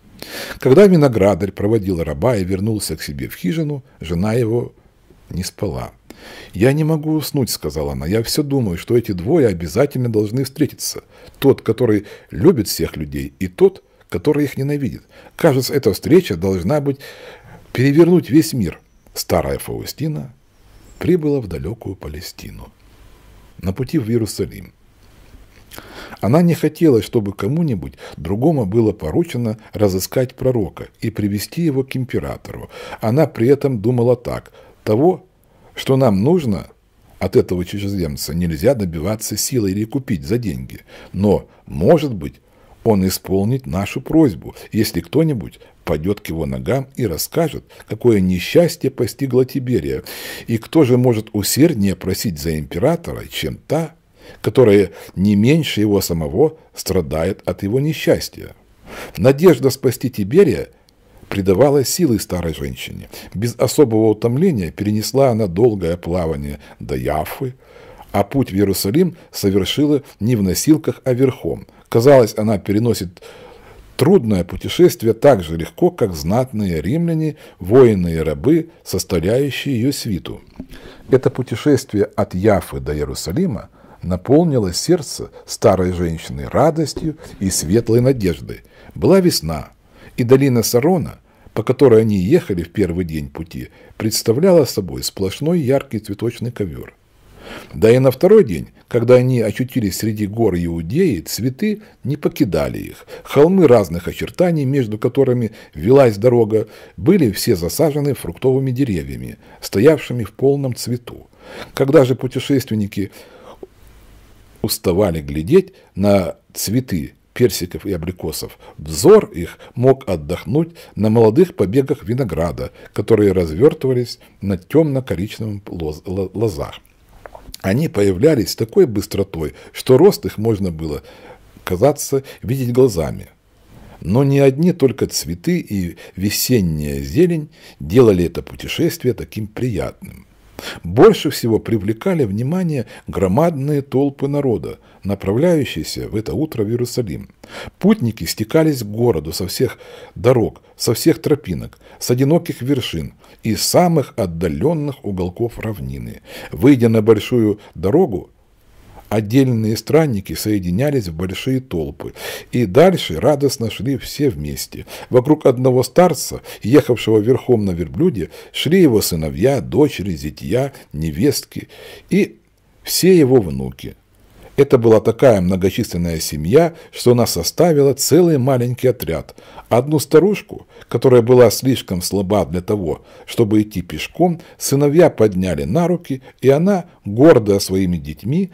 Когда виноградарь проводил раба и вернулся к себе в хижину, жена его не спала. «Я не могу уснуть», — сказала она. «Я все думаю, что эти двое обязательно должны встретиться. Тот, который любит всех людей, и тот, который их ненавидит. Кажется, эта встреча должна быть перевернуть весь мир». Старая Фаустина прибыла в далекую Палестину. На пути в Иерусалим – она не хотела, чтобы кому-нибудь другому было поручено разыскать пророка и привести его к императору. Она при этом думала так. Того, что нам нужно, от этого чужеземца нельзя добиваться силой или купить за деньги. Но, может быть, он исполнит нашу просьбу, если кто-нибудь пойдет к его ногам и расскажет, какое несчастье постигло Тиберия, и кто же может усерднее просить за императора, чем та, которое не меньше его самого страдает от его несчастья. Надежда спасти Тиберия придавала силы старой женщине. Без особого утомления перенесла она долгое плавание до Яфы, а путь в Иерусалим совершила не в носилках, а верхом. Казалось, она переносит трудное путешествие так же легко, как знатные римляне, воины и рабы, составляющие ее свиту. Это путешествие от Яфы до Иерусалима – наполнило сердце старой женщины радостью и светлой надеждой. Была весна, и долина Сарона, по которой они ехали в первый день пути, представляла собой сплошной яркий цветочный ковер. Да и на второй день, когда они очутились среди гор Иудеи, цветы не покидали их. Холмы разных очертаний, между которыми велась дорога, были все засажены фруктовыми деревьями, стоявшими в полном цвету. Когда же путешественники уставали глядеть на цветы персиков и абрикосов. Взор их мог отдохнуть на молодых побегах винограда, которые развертывались на темно-коричневом лозах. Они появлялись с такой быстротой, что рост их можно было казаться видеть глазами. Но не одни только цветы и весенняя зелень делали это путешествие таким приятным. Больше всего привлекали внимание громадные толпы народа, направляющиеся в это утро в Иерусалим. Путники стекались к городу со всех дорог, со всех тропинок, с одиноких вершин и самых отдаленных уголков равнины. Выйдя на большую дорогу, Отдельные странники соединялись в большие толпы, и дальше радостно шли все вместе. Вокруг одного старца, ехавшего верхом на верблюде, шли его сыновья, дочери, зятья, невестки и все его внуки. Это была такая многочисленная семья, что она составила целый маленький отряд. Одну старушку, которая была слишком слаба для того, чтобы идти пешком, сыновья подняли на руки, и она, гордая своими детьми,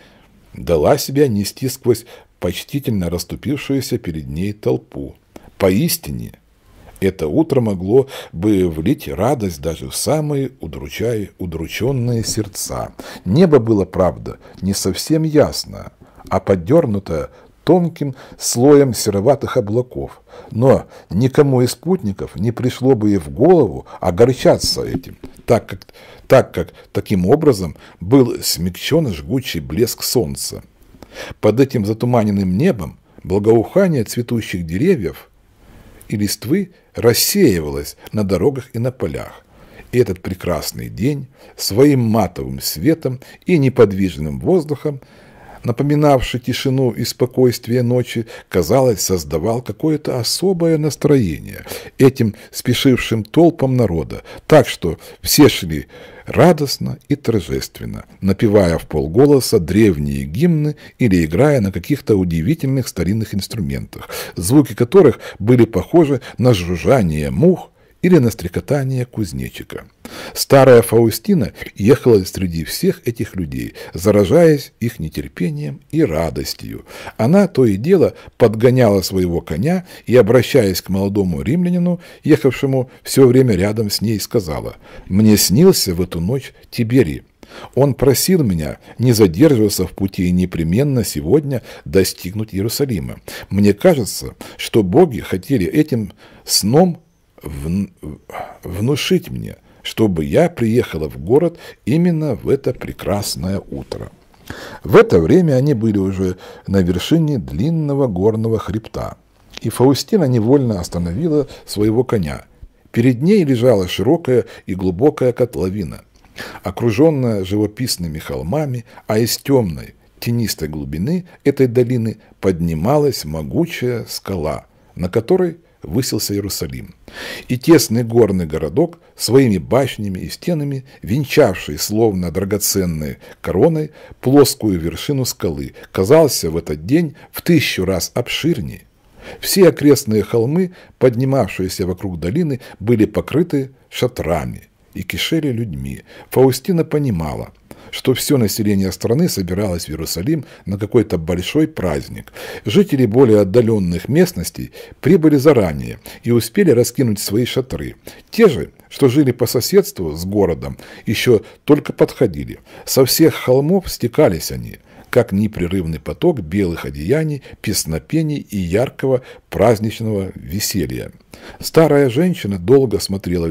дала себя нести сквозь почтительно расступившуюся перед ней толпу. Поистине, это утро могло бы влить радость даже в самые удручай, удрученные сердца. Небо было, правда, не совсем ясно, а подернуто тонким слоем сероватых облаков. Но никому из спутников не пришло бы и в голову огорчаться этим, так как так как таким образом был смягчен жгучий блеск солнца. Под этим затуманенным небом благоухание цветущих деревьев и листвы рассеивалось на дорогах и на полях. И этот прекрасный день своим матовым светом и неподвижным воздухом, напоминавший тишину и спокойствие ночи, казалось, создавал какое-то особое настроение этим спешившим толпам народа, так что все шли радостно и торжественно, напевая в полголоса древние гимны или играя на каких-то удивительных старинных инструментах, звуки которых были похожи на жужжание мух или на стрекотание кузнечика. Старая Фаустина ехала среди всех этих людей, заражаясь их нетерпением и радостью. Она то и дело подгоняла своего коня и, обращаясь к молодому римлянину, ехавшему все время рядом с ней, сказала «Мне снился в эту ночь Тиберий». Он просил меня не задерживаться в пути и непременно сегодня достигнуть Иерусалима. Мне кажется, что боги хотели этим сном внушить мне, чтобы я приехала в город именно в это прекрасное утро. В это время они были уже на вершине длинного горного хребта, и Фаустина невольно остановила своего коня. Перед ней лежала широкая и глубокая котловина, окруженная живописными холмами, а из темной, тенистой глубины этой долины поднималась могучая скала, на которой – высился Иерусалим, и тесный горный городок своими башнями и стенами, венчавший словно драгоценной короной плоскую вершину скалы, казался в этот день в тысячу раз обширнее. Все окрестные холмы, поднимавшиеся вокруг долины, были покрыты шатрами и кишели людьми. Фаустина понимала – что все население страны собиралось в Иерусалим на какой-то большой праздник. Жители более отдаленных местностей прибыли заранее и успели раскинуть свои шатры. Те же, что жили по соседству с городом, еще только подходили. Со всех холмов стекались они – как непрерывный поток белых одеяний, песнопений и яркого праздничного веселья. Старая женщина долго смотрела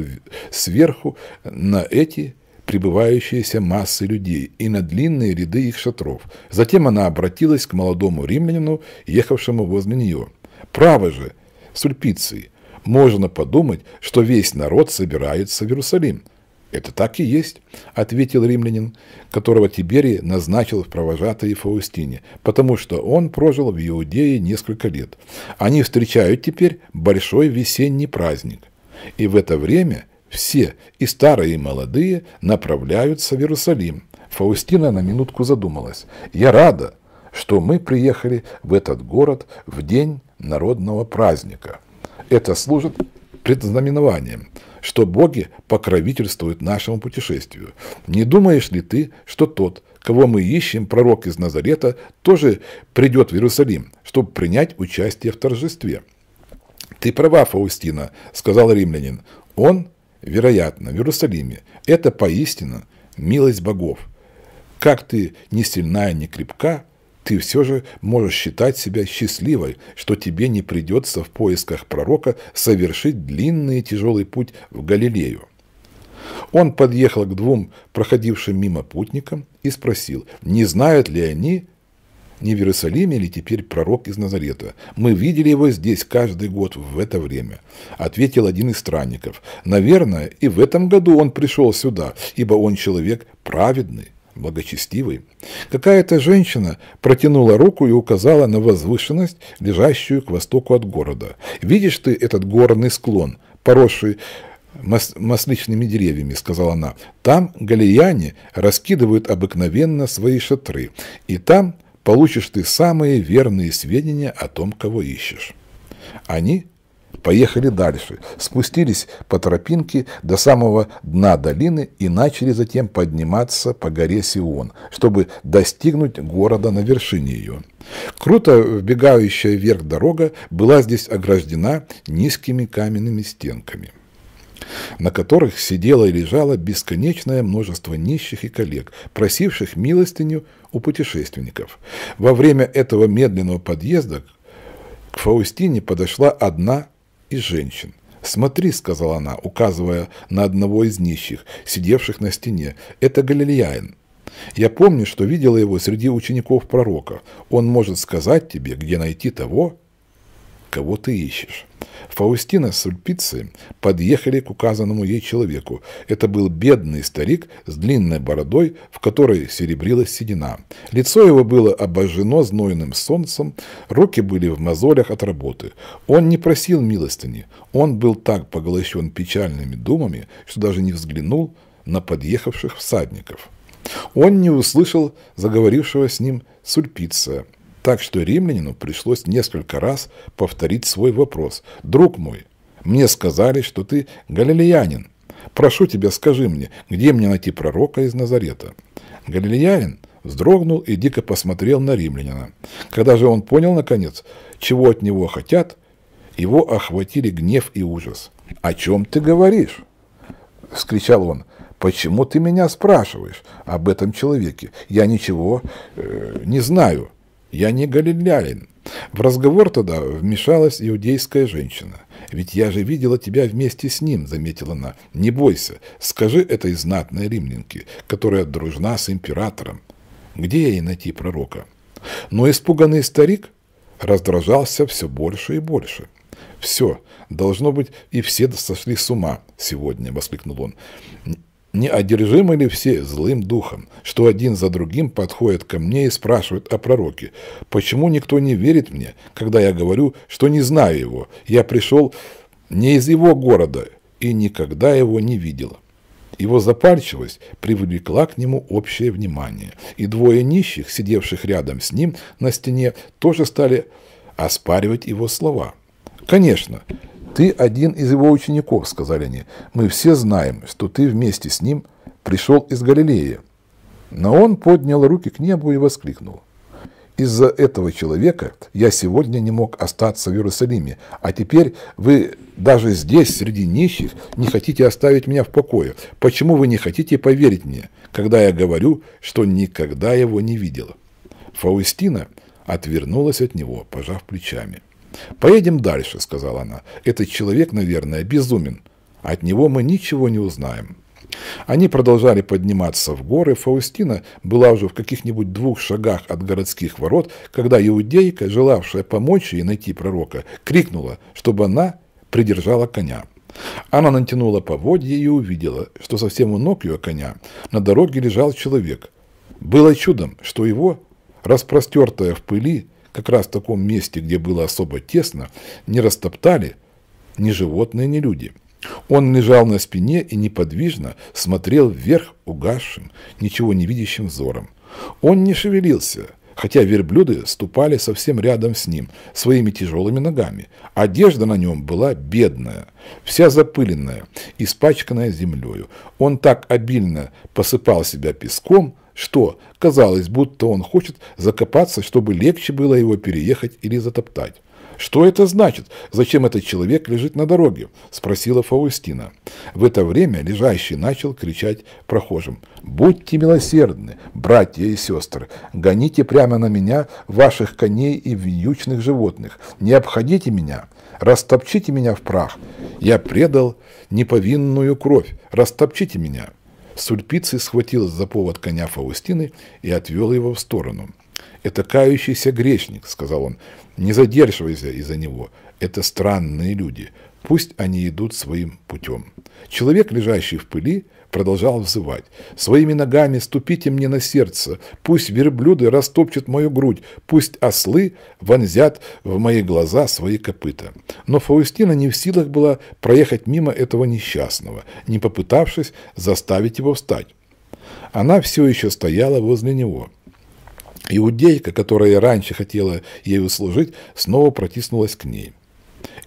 сверху на эти прибывающиеся массы людей и на длинные ряды их шатров. Затем она обратилась к молодому римлянину, ехавшему возле нее. «Право же, Сульпиции, можно подумать, что весь народ собирается в Иерусалим». «Это так и есть», – ответил римлянин, которого Тиберий назначил в провожатой Фаустине, потому что он прожил в Иудее несколько лет. Они встречают теперь большой весенний праздник. И в это время все, и старые, и молодые, направляются в Иерусалим. Фаустина на минутку задумалась. «Я рада, что мы приехали в этот город в день народного праздника. Это служит предзнаменованием, что боги покровительствуют нашему путешествию. Не думаешь ли ты, что тот, кого мы ищем, пророк из Назарета, тоже придет в Иерусалим, чтобы принять участие в торжестве?» «Ты права, Фаустина», — сказал римлянин. «Он вероятно, в Иерусалиме. Это поистину милость богов. Как ты не сильная, не крепка, ты все же можешь считать себя счастливой, что тебе не придется в поисках пророка совершить длинный и тяжелый путь в Галилею. Он подъехал к двум проходившим мимо путникам и спросил, не знают ли они, не в Иерусалиме ли теперь пророк из Назарета? Мы видели его здесь каждый год в это время», – ответил один из странников. «Наверное, и в этом году он пришел сюда, ибо он человек праведный» благочестивый. Какая-то женщина протянула руку и указала на возвышенность, лежащую к востоку от города. «Видишь ты этот горный склон, поросший мас масличными деревьями», — сказала она. «Там галияне раскидывают обыкновенно свои шатры, и там получишь ты самые верные сведения о том, кого ищешь. Они поехали дальше, спустились по тропинке до самого дна долины и начали затем подниматься по горе Сион, чтобы достигнуть города на вершине ее. Круто вбегающая вверх дорога была здесь ограждена низкими каменными стенками на которых сидело и лежало бесконечное множество нищих и коллег, просивших милостыню у путешественников. Во время этого медленного подъезда к Фаустине подошла одна из женщин. «Смотри», — сказала она, указывая на одного из нищих, сидевших на стене, — Галилеян. Я помню, что видела его среди учеников пророка. Он может сказать тебе, где найти того, кого ты ищешь. Фаустина с Ульпицей подъехали к указанному ей человеку. Это был бедный старик с длинной бородой, в которой серебрилась седина. Лицо его было обожжено знойным солнцем, руки были в мозолях от работы. Он не просил милостыни, он был так поглощен печальными думами, что даже не взглянул на подъехавших всадников. Он не услышал заговорившего с ним Сульпиция – так что римлянину пришлось несколько раз повторить свой вопрос. «Друг мой, мне сказали, что ты галилеянин. Прошу тебя, скажи мне, где мне найти пророка из Назарета?» Галилеянин вздрогнул и дико посмотрел на римлянина. Когда же он понял, наконец, чего от него хотят, его охватили гнев и ужас. «О чем ты говоришь?» — вскричал он. «Почему ты меня спрашиваешь об этом человеке? Я ничего э, не знаю». Я не галилеянин. В разговор тогда вмешалась иудейская женщина. «Ведь я же видела тебя вместе с ним», — заметила она. «Не бойся, скажи этой знатной римлянке, которая дружна с императором. Где ей найти пророка?» Но испуганный старик раздражался все больше и больше. «Все, должно быть, и все сошли с ума сегодня», — воскликнул он. Не одержимы ли все злым духом, что один за другим подходят ко мне и спрашивают о пророке? Почему никто не верит мне, когда я говорю, что не знаю его? Я пришел не из его города и никогда его не видел. Его запальчивость привлекла к нему общее внимание, и двое нищих, сидевших рядом с ним на стене, тоже стали оспаривать его слова. Конечно, «Ты один из его учеников», — сказали они. «Мы все знаем, что ты вместе с ним пришел из Галилеи». Но он поднял руки к небу и воскликнул. «Из-за этого человека я сегодня не мог остаться в Иерусалиме, а теперь вы даже здесь, среди нищих, не хотите оставить меня в покое. Почему вы не хотите поверить мне, когда я говорю, что никогда его не видела?» Фаустина отвернулась от него, пожав плечами. «Поедем дальше», — сказала она. «Этот человек, наверное, безумен. От него мы ничего не узнаем». Они продолжали подниматься в горы. Фаустина была уже в каких-нибудь двух шагах от городских ворот, когда иудейка, желавшая помочь ей найти пророка, крикнула, чтобы она придержала коня. Она натянула поводья и увидела, что совсем у ног ее коня на дороге лежал человек. Было чудом, что его, распростертое в пыли, как раз в таком месте, где было особо тесно, не растоптали ни животные, ни люди. Он лежал на спине и неподвижно смотрел вверх угасшим, ничего не видящим взором. Он не шевелился, хотя верблюды ступали совсем рядом с ним, своими тяжелыми ногами. Одежда на нем была бедная, вся запыленная, испачканная землею. Он так обильно посыпал себя песком, что казалось, будто он хочет закопаться, чтобы легче было его переехать или затоптать. «Что это значит? Зачем этот человек лежит на дороге?» – спросила Фаустина. В это время лежащий начал кричать прохожим. «Будьте милосердны, братья и сестры! Гоните прямо на меня ваших коней и вьючных животных! Не обходите меня! Растопчите меня в прах! Я предал неповинную кровь! Растопчите меня!» Сульпиций схватил за повод коня Фаустины и отвел его в сторону. «Это кающийся грешник», — сказал он, — «не задерживайся из-за него. Это странные люди. Пусть они идут своим путем. Человек, лежащий в пыли, продолжал взывать. «Своими ногами ступите мне на сердце, пусть верблюды растопчут мою грудь, пусть ослы вонзят в мои глаза свои копыта». Но Фаустина не в силах была проехать мимо этого несчастного, не попытавшись заставить его встать. Она все еще стояла возле него. Иудейка, которая раньше хотела ею служить, снова протиснулась к ней.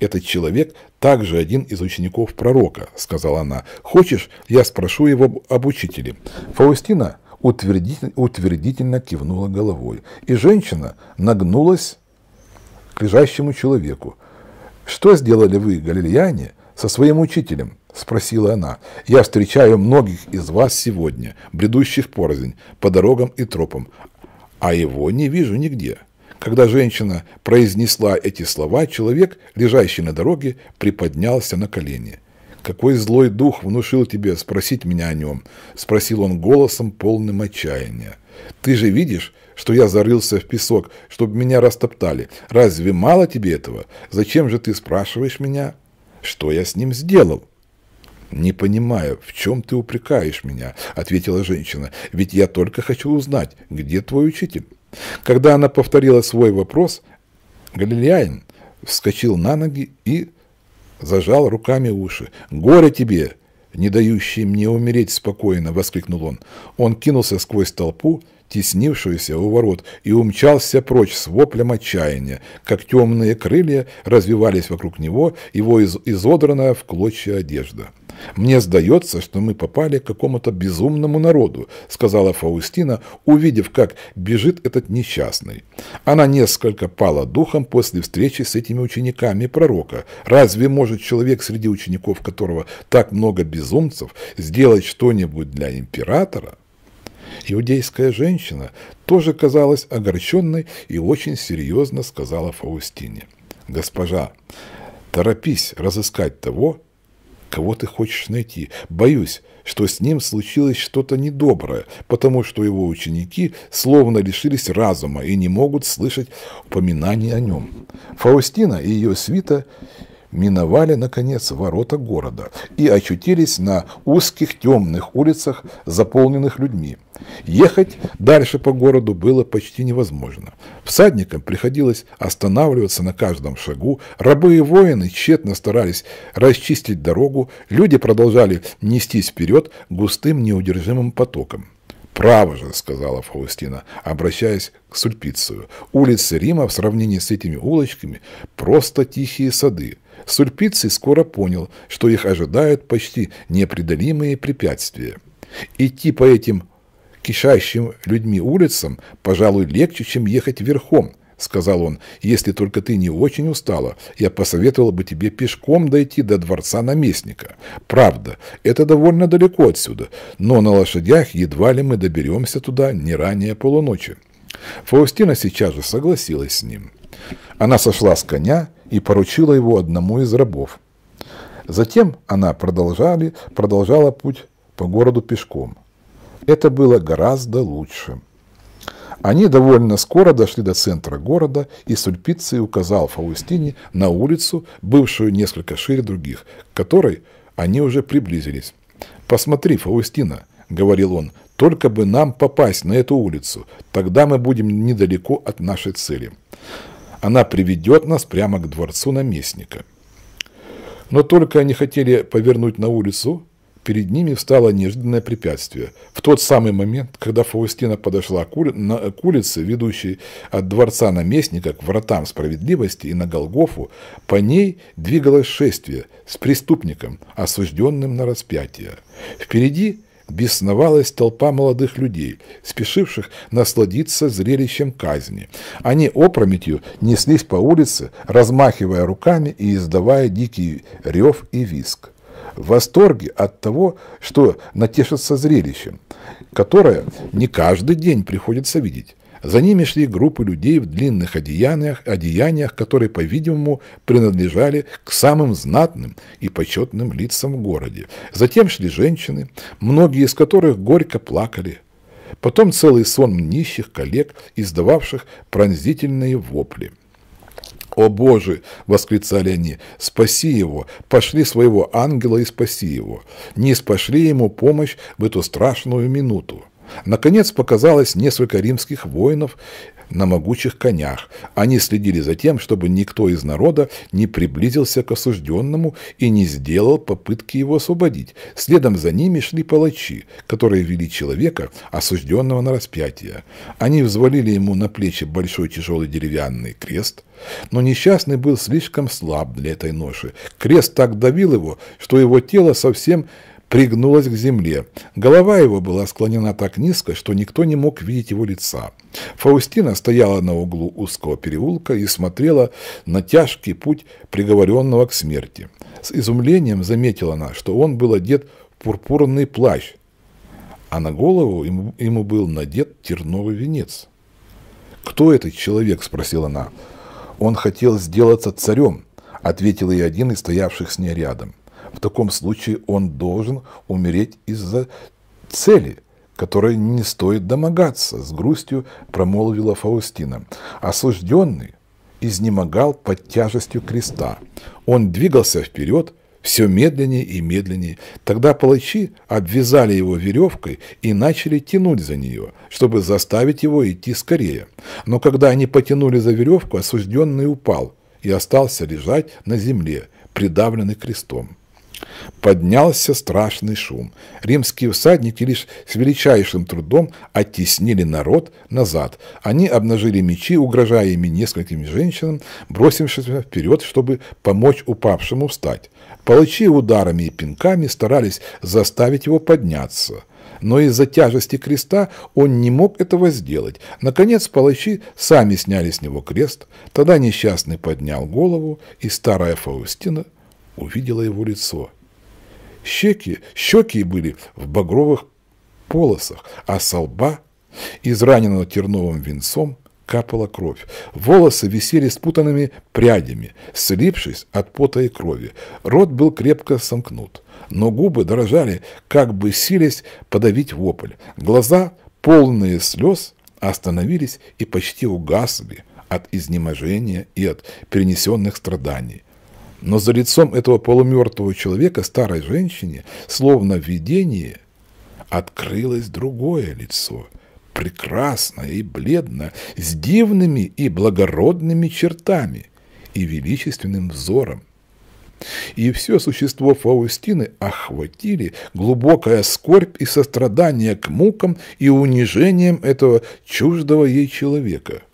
Этот человек также один из учеников пророка», — сказала она. «Хочешь, я спрошу его об учителе?» Фаустина утвердительно, утвердительно кивнула головой, и женщина нагнулась к лежащему человеку. «Что сделали вы, галилеяне, со своим учителем?» – спросила она. «Я встречаю многих из вас сегодня, бредущих порознь, по дорогам и тропам, а его не вижу нигде». Когда женщина произнесла эти слова, человек, лежащий на дороге, приподнялся на колени. «Какой злой дух внушил тебе спросить меня о нем?» – спросил он голосом, полным отчаяния. «Ты же видишь, что я зарылся в песок, чтобы меня растоптали. Разве мало тебе этого? Зачем же ты спрашиваешь меня, что я с ним сделал?» «Не понимаю, в чем ты упрекаешь меня?» – ответила женщина. «Ведь я только хочу узнать, где твой учитель?» Когда она повторила свой вопрос, Галилеян вскочил на ноги и зажал руками уши. «Горе тебе, не дающий мне умереть спокойно!» — воскликнул он. Он кинулся сквозь толпу, теснившуюся у ворот, и умчался прочь с воплем отчаяния, как темные крылья развивались вокруг него его из изодранная в клочья одежда. «Мне сдается, что мы попали к какому-то безумному народу», — сказала Фаустина, увидев, как бежит этот несчастный. Она несколько пала духом после встречи с этими учениками пророка. Разве может человек, среди учеников которого так много безумцев, сделать что-нибудь для императора? Иудейская женщина тоже казалась огорченной и очень серьезно сказала Фаустине. «Госпожа, торопись разыскать того, Кого ты хочешь найти? Боюсь, что с ним случилось что-то недоброе, потому что его ученики словно лишились разума и не могут слышать упоминаний о нем. Фаустина и ее свита миновали, наконец, ворота города и очутились на узких темных улицах, заполненных людьми. Ехать дальше по городу было почти невозможно. Всадникам приходилось останавливаться на каждом шагу, рабы и воины тщетно старались расчистить дорогу, люди продолжали нестись вперед густым неудержимым потоком. «Право же», — сказала Фаустина, обращаясь к Сульпицию. «Улицы Рима в сравнении с этими улочками — просто тихие сады». Сульпиций скоро понял, что их ожидают почти непреодолимые препятствия. Идти по этим кишащим людьми улицам, пожалуй, легче, чем ехать верхом», — сказал он. «Если только ты не очень устала, я посоветовал бы тебе пешком дойти до дворца наместника. Правда, это довольно далеко отсюда, но на лошадях едва ли мы доберемся туда не ранее полуночи». Фаустина сейчас же согласилась с ним. Она сошла с коня и поручила его одному из рабов. Затем она продолжали, продолжала путь по городу пешком. Это было гораздо лучше. Они довольно скоро дошли до центра города, и Сульпиций указал Фаустине на улицу, бывшую несколько шире других, к которой они уже приблизились. «Посмотри, Фаустина», — говорил он, — «только бы нам попасть на эту улицу, тогда мы будем недалеко от нашей цели. Она приведет нас прямо к дворцу наместника». Но только они хотели повернуть на улицу, перед ними встало неожиданное препятствие. В тот самый момент, когда Фаустина подошла к, улице, ведущей от дворца наместника к вратам справедливости и на Голгофу, по ней двигалось шествие с преступником, осужденным на распятие. Впереди бесновалась толпа молодых людей, спешивших насладиться зрелищем казни. Они опрометью неслись по улице, размахивая руками и издавая дикий рев и виск в восторге от того, что натешатся зрелищем, которое не каждый день приходится видеть. За ними шли группы людей в длинных одеяниях, одеяниях которые, по-видимому, принадлежали к самым знатным и почетным лицам в городе. Затем шли женщины, многие из которых горько плакали. Потом целый сон нищих коллег, издававших пронзительные вопли – «О Боже!» – восклицали они. «Спаси его! Пошли своего ангела и спаси его! Не спошли ему помощь в эту страшную минуту!» Наконец показалось несколько римских воинов, на могучих конях. Они следили за тем, чтобы никто из народа не приблизился к осужденному и не сделал попытки его освободить. Следом за ними шли палачи, которые вели человека, осужденного на распятие. Они взвалили ему на плечи большой тяжелый деревянный крест – но несчастный был слишком слаб для этой ноши. Крест так давил его, что его тело совсем пригнулась к земле. Голова его была склонена так низко, что никто не мог видеть его лица. Фаустина стояла на углу узкого переулка и смотрела на тяжкий путь приговоренного к смерти. С изумлением заметила она, что он был одет в пурпурный плащ, а на голову ему, ему был надет терновый венец. «Кто этот человек?» – спросила она. «Он хотел сделаться царем», – ответил ей один из стоявших с ней рядом в таком случае он должен умереть из-за цели, которой не стоит домогаться, с грустью промолвила Фаустина. Осужденный изнемогал под тяжестью креста. Он двигался вперед, все медленнее и медленнее. Тогда палачи обвязали его веревкой и начали тянуть за нее, чтобы заставить его идти скорее. Но когда они потянули за веревку, осужденный упал и остался лежать на земле, придавленный крестом. Поднялся страшный шум. Римские всадники лишь с величайшим трудом оттеснили народ назад. Они обнажили мечи, угрожая ими нескольким женщинам, бросившимся вперед, чтобы помочь упавшему встать. Палачи ударами и пинками старались заставить его подняться. Но из-за тяжести креста он не мог этого сделать. Наконец палачи сами сняли с него крест. Тогда несчастный поднял голову, и старая Фаустина – увидела его лицо. Щеки, щеки были в багровых полосах, а со лба, израненного терновым венцом, капала кровь. Волосы висели спутанными прядями, слипшись от пота и крови. Рот был крепко сомкнут, но губы дрожали, как бы силясь подавить вопль. Глаза, полные слез, остановились и почти угасли от изнеможения и от перенесенных страданий. Но за лицом этого полумертвого человека, старой женщине, словно в видении, открылось другое лицо, прекрасное и бледное, с дивными и благородными чертами и величественным взором. И все существо Фаустины охватили глубокая скорбь и сострадание к мукам и унижениям этого чуждого ей человека –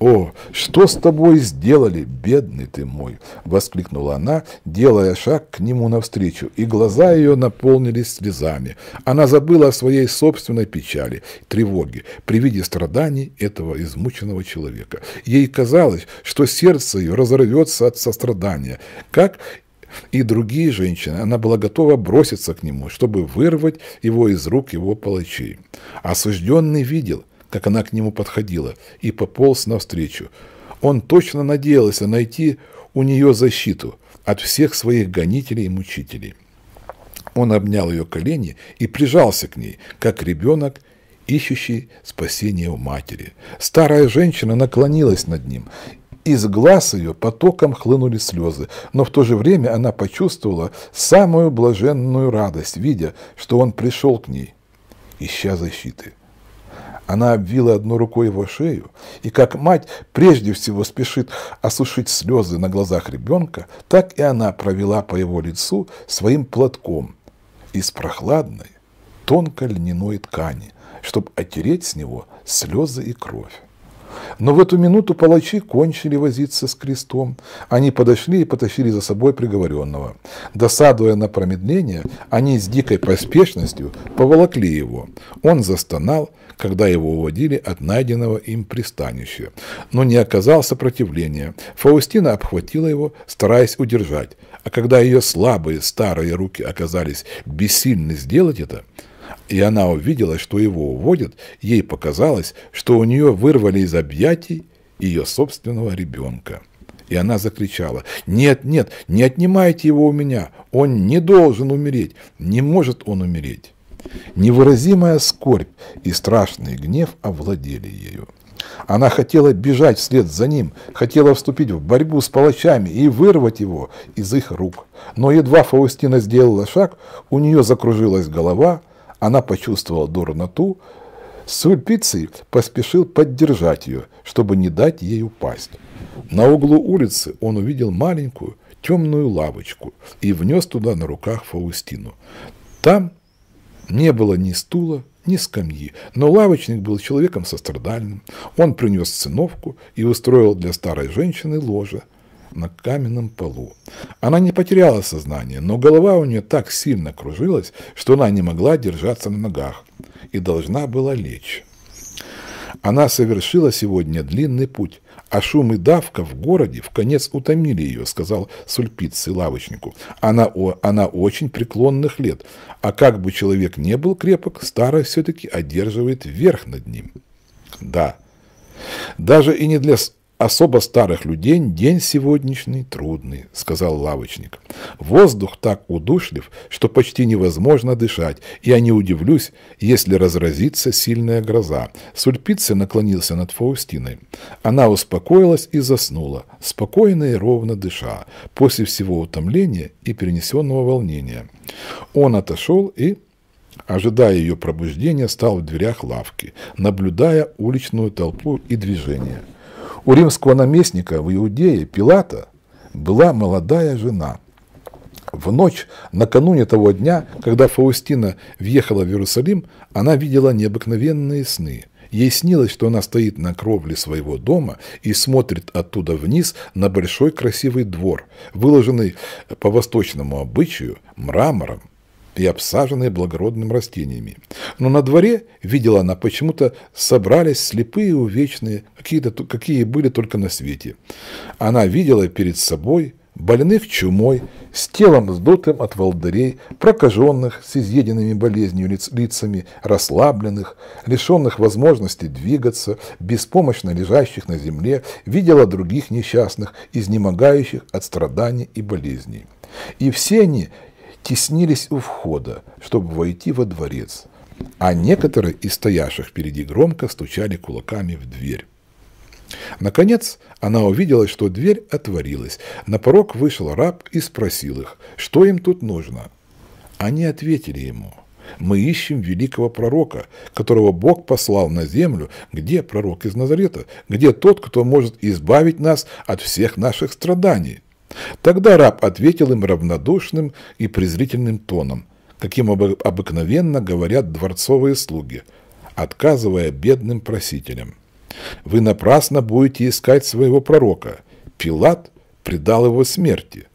«О, что с тобой сделали, бедный ты мой!» — воскликнула она, делая шаг к нему навстречу, и глаза ее наполнились слезами. Она забыла о своей собственной печали, тревоге при виде страданий этого измученного человека. Ей казалось, что сердце ее разорвется от сострадания, как и другие женщины, она была готова броситься к нему, чтобы вырвать его из рук его палачей. Осужденный видел – как она к нему подходила, и пополз навстречу. Он точно надеялся найти у нее защиту от всех своих гонителей и мучителей. Он обнял ее колени и прижался к ней, как ребенок, ищущий спасения у матери. Старая женщина наклонилась над ним. Из глаз ее потоком хлынули слезы, но в то же время она почувствовала самую блаженную радость, видя, что он пришел к ней, ища защиты. Она обвила одной рукой его шею, и как мать прежде всего спешит осушить слезы на глазах ребенка, так и она провела по его лицу своим платком из прохладной, тонкой льняной ткани, чтобы оттереть с него слезы и кровь. Но в эту минуту палачи кончили возиться с крестом. Они подошли и потащили за собой приговоренного. Досадуя на промедление, они с дикой поспешностью поволокли его. Он застонал, когда его уводили от найденного им пристанища. Но не оказал сопротивления. Фаустина обхватила его, стараясь удержать. А когда ее слабые старые руки оказались бессильны сделать это, и она увидела, что его уводят, ей показалось, что у нее вырвали из объятий ее собственного ребенка. И она закричала, «Нет, нет, не отнимайте его у меня, он не должен умереть, не может он умереть». Невыразимая скорбь и страшный гнев овладели ею. Она хотела бежать вслед за ним, хотела вступить в борьбу с палачами и вырвать его из их рук. Но едва Фаустина сделала шаг, у нее закружилась голова, она почувствовала дурноту, Сульпиций поспешил поддержать ее, чтобы не дать ей упасть. На углу улицы он увидел маленькую темную лавочку и внес туда на руках Фаустину. Там не было ни стула, ни скамьи, но лавочник был человеком сострадальным. Он принес циновку и устроил для старой женщины ложе на каменном полу. Она не потеряла сознание, но голова у нее так сильно кружилась, что она не могла держаться на ногах и должна была лечь. Она совершила сегодня длинный путь, а шум и давка в городе в конец утомили ее, сказал Сульпиций лавочнику. Она, о, она очень преклонных лет, а как бы человек не был крепок, старость все-таки одерживает верх над ним. Да, даже и не для «Особо старых людей день сегодняшний трудный», — сказал лавочник. «Воздух так удушлив, что почти невозможно дышать. Я не удивлюсь, если разразится сильная гроза». Сульпица наклонился над Фаустиной. Она успокоилась и заснула, спокойно и ровно дыша, после всего утомления и перенесенного волнения. Он отошел и ожидая ее пробуждения, стал в дверях лавки, наблюдая уличную толпу и движение. У римского наместника в Иудее Пилата была молодая жена. В ночь, накануне того дня, когда Фаустина въехала в Иерусалим, она видела необыкновенные сны. Ей снилось, что она стоит на кровле своего дома и смотрит оттуда вниз на большой красивый двор, выложенный по восточному обычаю мрамором, и обсаженные благородными растениями. Но на дворе, видела она, почему-то собрались слепые, увечные, какие, то какие были только на свете. Она видела перед собой больных чумой, с телом сдутым от волдырей, прокаженных с изъеденными болезнью лиц, лицами, расслабленных, лишенных возможности двигаться, беспомощно лежащих на земле, видела других несчастных, изнемогающих от страданий и болезней. И все они теснились у входа, чтобы войти во дворец, а некоторые из стоявших впереди громко стучали кулаками в дверь. Наконец она увидела, что дверь отворилась. На порог вышел раб и спросил их, что им тут нужно. Они ответили ему, мы ищем великого пророка, которого Бог послал на землю, где пророк из Назарета, где тот, кто может избавить нас от всех наших страданий. Тогда раб ответил им равнодушным и презрительным тоном, каким обыкновенно говорят дворцовые слуги, отказывая бедным просителям. «Вы напрасно будете искать своего пророка. Пилат предал его смерти.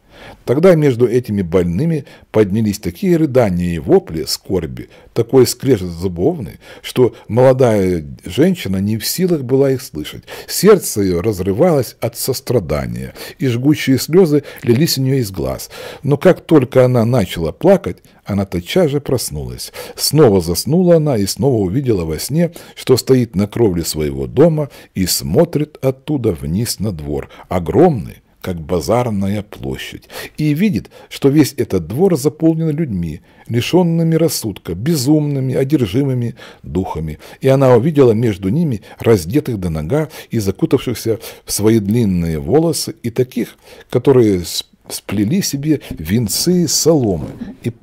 Тогда между этими больными поднялись такие рыдания и вопли скорби, такой скрежет зубовный, что молодая женщина не в силах была их слышать. Сердце ее разрывалось от сострадания, и жгучие слезы лились у нее из глаз. Но как только она начала плакать, она тотчас же проснулась. Снова заснула она и снова увидела во сне, что стоит на кровле своего дома и смотрит оттуда вниз на двор, огромный, как базарная площадь, и видит, что весь этот двор заполнен людьми, лишенными рассудка, безумными, одержимыми духами, и она увидела между ними раздетых до нога и закутавшихся в свои длинные волосы и таких, которые сплели себе венцы соломы и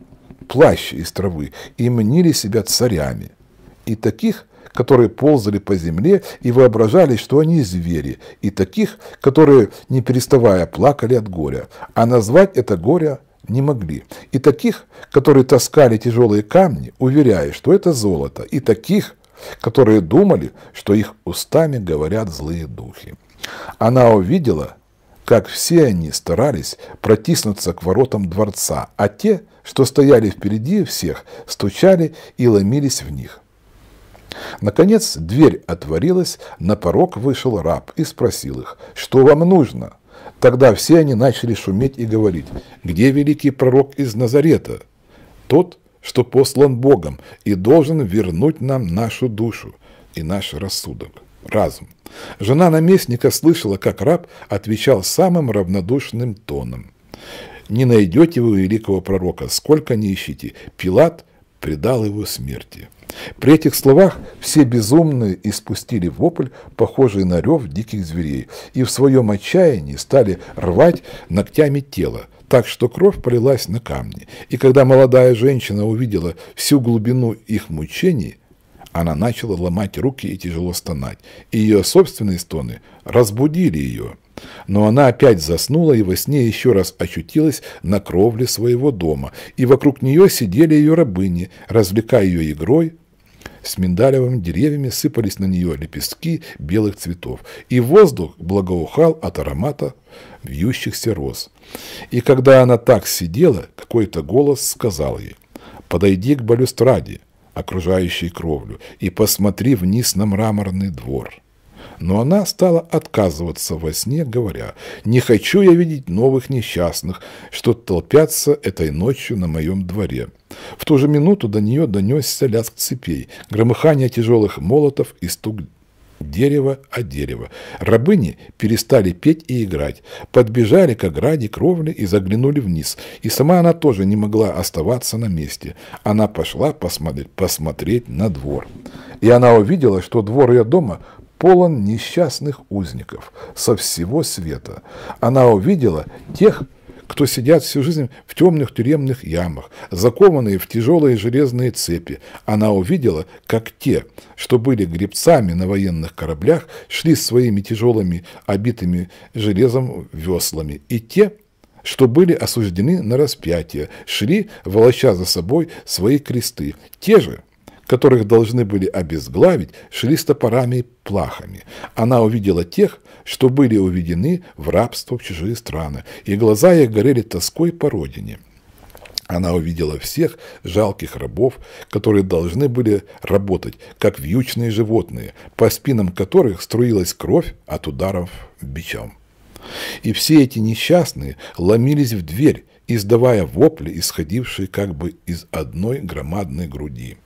плащ из травы и мнили себя царями, и таких, которые ползали по земле и воображали, что они звери, и таких, которые, не переставая, плакали от горя, а назвать это горе не могли, и таких, которые таскали тяжелые камни, уверяя, что это золото, и таких, которые думали, что их устами говорят злые духи. Она увидела, как все они старались протиснуться к воротам дворца, а те, что стояли впереди всех, стучали и ломились в них. Наконец дверь отворилась, на порог вышел раб и спросил их, что вам нужно? Тогда все они начали шуметь и говорить, где великий пророк из Назарета? Тот, что послан Богом и должен вернуть нам нашу душу и наш рассудок, разум. Жена наместника слышала, как раб отвечал самым равнодушным тоном. «Не найдете вы великого пророка, сколько не ищите. Пилат – предал его смерти. При этих словах все безумные испустили вопль, похожий на рев диких зверей, и в своем отчаянии стали рвать ногтями тело, так что кровь полилась на камни. И когда молодая женщина увидела всю глубину их мучений – она начала ломать руки и тяжело стонать. И ее собственные стоны разбудили ее. Но она опять заснула и во сне еще раз очутилась на кровле своего дома, и вокруг нее сидели ее рабыни, развлекая ее игрой. С миндалевыми деревьями сыпались на нее лепестки белых цветов, и воздух благоухал от аромата вьющихся роз. И когда она так сидела, какой-то голос сказал ей, «Подойди к балюстраде, окружающей кровлю, и посмотри вниз на мраморный двор. Но она стала отказываться во сне, говоря, «Не хочу я видеть новых несчастных, что толпятся этой ночью на моем дворе». В ту же минуту до нее донесся лязг цепей, громыхание тяжелых молотов и стук дерево о дерево Рабыни перестали петь и играть, подбежали к ограде кровли и заглянули вниз. И сама она тоже не могла оставаться на месте. Она пошла посмотреть, посмотреть на двор. И она увидела, что двор ее дома полон несчастных узников со всего света. Она увидела тех, кто сидят всю жизнь в темных тюремных ямах, закованные в тяжелые железные цепи. Она увидела, как те, что были гребцами на военных кораблях, шли своими тяжелыми, обитыми железом веслами, и те, что были осуждены на распятие, шли, волоча за собой свои кресты. Те же, которых должны были обезглавить, шли с топорами и плахами. Она увидела тех, что были уведены в рабство в чужие страны, и глаза их горели тоской по родине. Она увидела всех жалких рабов, которые должны были работать, как вьючные животные, по спинам которых струилась кровь от ударов бичом. И все эти несчастные ломились в дверь, издавая вопли, исходившие как бы из одной громадной груди.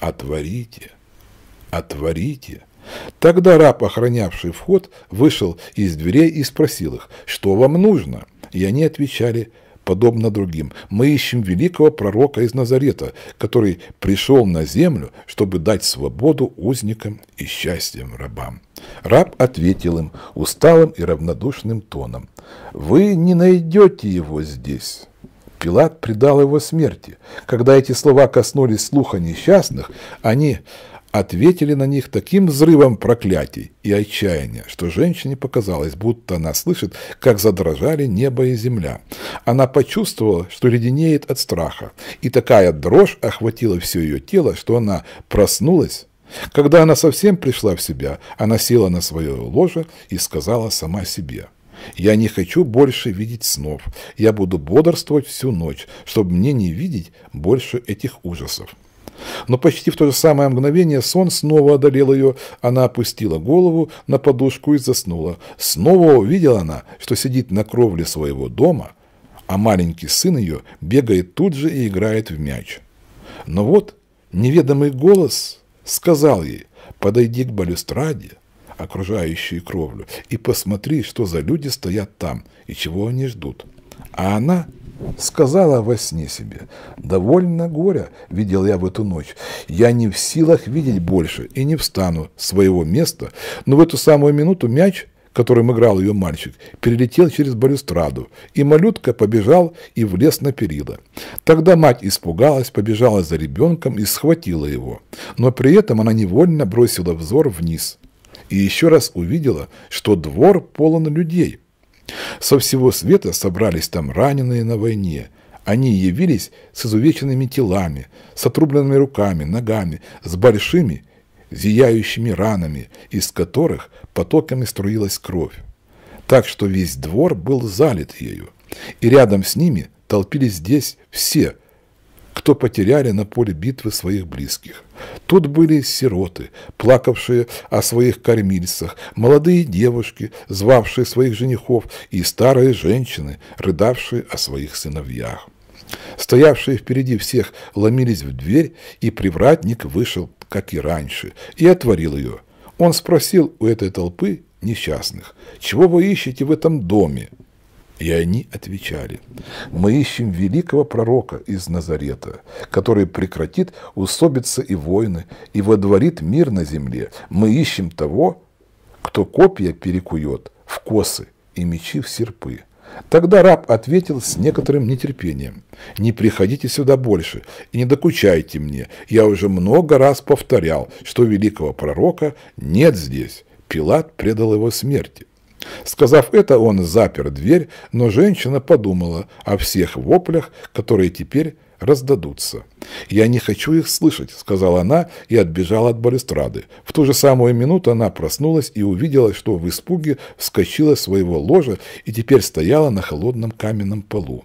«Отворите! Отворите!» Тогда раб, охранявший вход, вышел из дверей и спросил их, что вам нужно? И они отвечали, подобно другим, мы ищем великого пророка из Назарета, который пришел на землю, чтобы дать свободу узникам и счастьем рабам. Раб ответил им усталым и равнодушным тоном, вы не найдете его здесь. Пилат предал его смерти. Когда эти слова коснулись слуха несчастных, они ответили на них таким взрывом проклятий и отчаяния, что женщине показалось, будто она слышит, как задрожали небо и земля. Она почувствовала, что леденеет от страха, и такая дрожь охватила все ее тело, что она проснулась. Когда она совсем пришла в себя, она села на свое ложе и сказала сама себе – я не хочу больше видеть снов. Я буду бодрствовать всю ночь, чтобы мне не видеть больше этих ужасов. Но почти в то же самое мгновение сон снова одолел ее. Она опустила голову на подушку и заснула. Снова увидела она, что сидит на кровле своего дома, а маленький сын ее бегает тут же и играет в мяч. Но вот неведомый голос сказал ей «Подойди к балюстраде, окружающую кровлю, и посмотри, что за люди стоят там и чего они ждут. А она сказала во сне себе, «Довольно горя видел я в эту ночь. Я не в силах видеть больше и не встану с своего места». Но в эту самую минуту мяч, которым играл ее мальчик, перелетел через балюстраду, и малютка побежал и влез на перила. Тогда мать испугалась, побежала за ребенком и схватила его. Но при этом она невольно бросила взор вниз – и еще раз увидела, что двор полон людей. Со всего света собрались там раненые на войне. Они явились с изувеченными телами, с отрубленными руками, ногами, с большими, зияющими ранами, из которых потоками струилась кровь. Так что весь двор был залит ею. И рядом с ними толпились здесь все – кто потеряли на поле битвы своих близких. Тут были сироты, плакавшие о своих кормильцах, молодые девушки, звавшие своих женихов, и старые женщины, рыдавшие о своих сыновьях. Стоявшие впереди всех ломились в дверь, и привратник вышел, как и раньше, и отворил ее. Он спросил у этой толпы несчастных, «Чего вы ищете в этом доме?» И они отвечали, мы ищем великого пророка из Назарета, который прекратит усобицы и войны и водворит мир на земле. Мы ищем того, кто копья перекует в косы и мечи в серпы. Тогда раб ответил с некоторым нетерпением. «Не приходите сюда больше и не докучайте мне. Я уже много раз повторял, что великого пророка нет здесь. Пилат предал его смерти». Сказав это, он запер дверь, но женщина подумала о всех воплях, которые теперь раздадутся. «Я не хочу их слышать», — сказала она и отбежала от балюстрады. В ту же самую минуту она проснулась и увидела, что в испуге вскочила с своего ложа и теперь стояла на холодном каменном полу.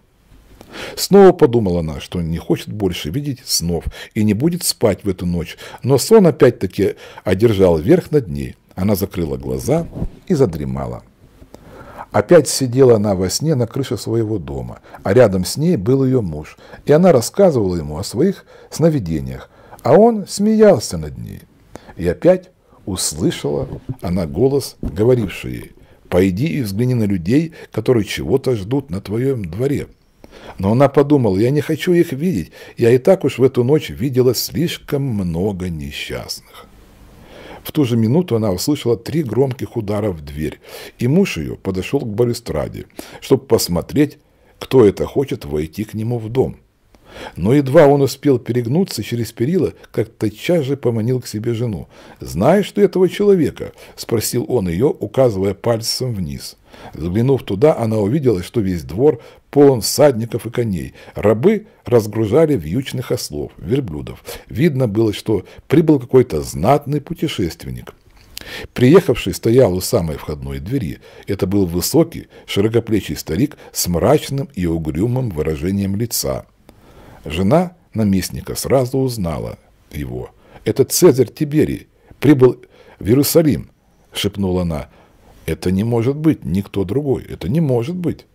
Снова подумала она, что не хочет больше видеть снов и не будет спать в эту ночь, но сон опять-таки одержал верх над ней. Она закрыла глаза и задремала. Опять сидела она во сне на крыше своего дома, а рядом с ней был ее муж, и она рассказывала ему о своих сновидениях, а он смеялся над ней. И опять услышала она голос, говоривший ей, «Пойди и взгляни на людей, которые чего-то ждут на твоем дворе». Но она подумала, я не хочу их видеть, я и так уж в эту ночь видела слишком много несчастных. В ту же минуту она услышала три громких удара в дверь, и муж ее подошел к балюстраде, чтобы посмотреть, кто это хочет войти к нему в дом. Но едва он успел перегнуться через перила, как тотчас же поманил к себе жену. «Знаешь ты этого человека?» – спросил он ее, указывая пальцем вниз. Заглянув туда, она увидела, что весь двор полон всадников и коней. Рабы разгружали вьючных ослов, верблюдов. Видно было, что прибыл какой-то знатный путешественник. Приехавший стоял у самой входной двери. Это был высокий, широкоплечий старик с мрачным и угрюмым выражением лица. Жена наместника сразу узнала его. «Это Цезарь Тиберий. Прибыл в Иерусалим», — шепнула она. Это не может быть никто другой. Это не может быть.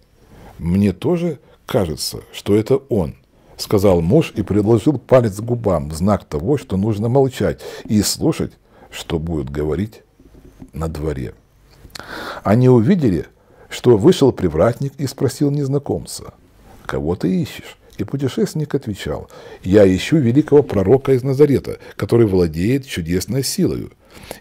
Мне тоже кажется, что это он, сказал муж и приложил палец к губам в знак того, что нужно молчать и слушать, что будет говорить на дворе. Они увидели, что вышел привратник и спросил незнакомца, «Кого ты ищешь?» И путешественник отвечал, «Я ищу великого пророка из Назарета, который владеет чудесной силою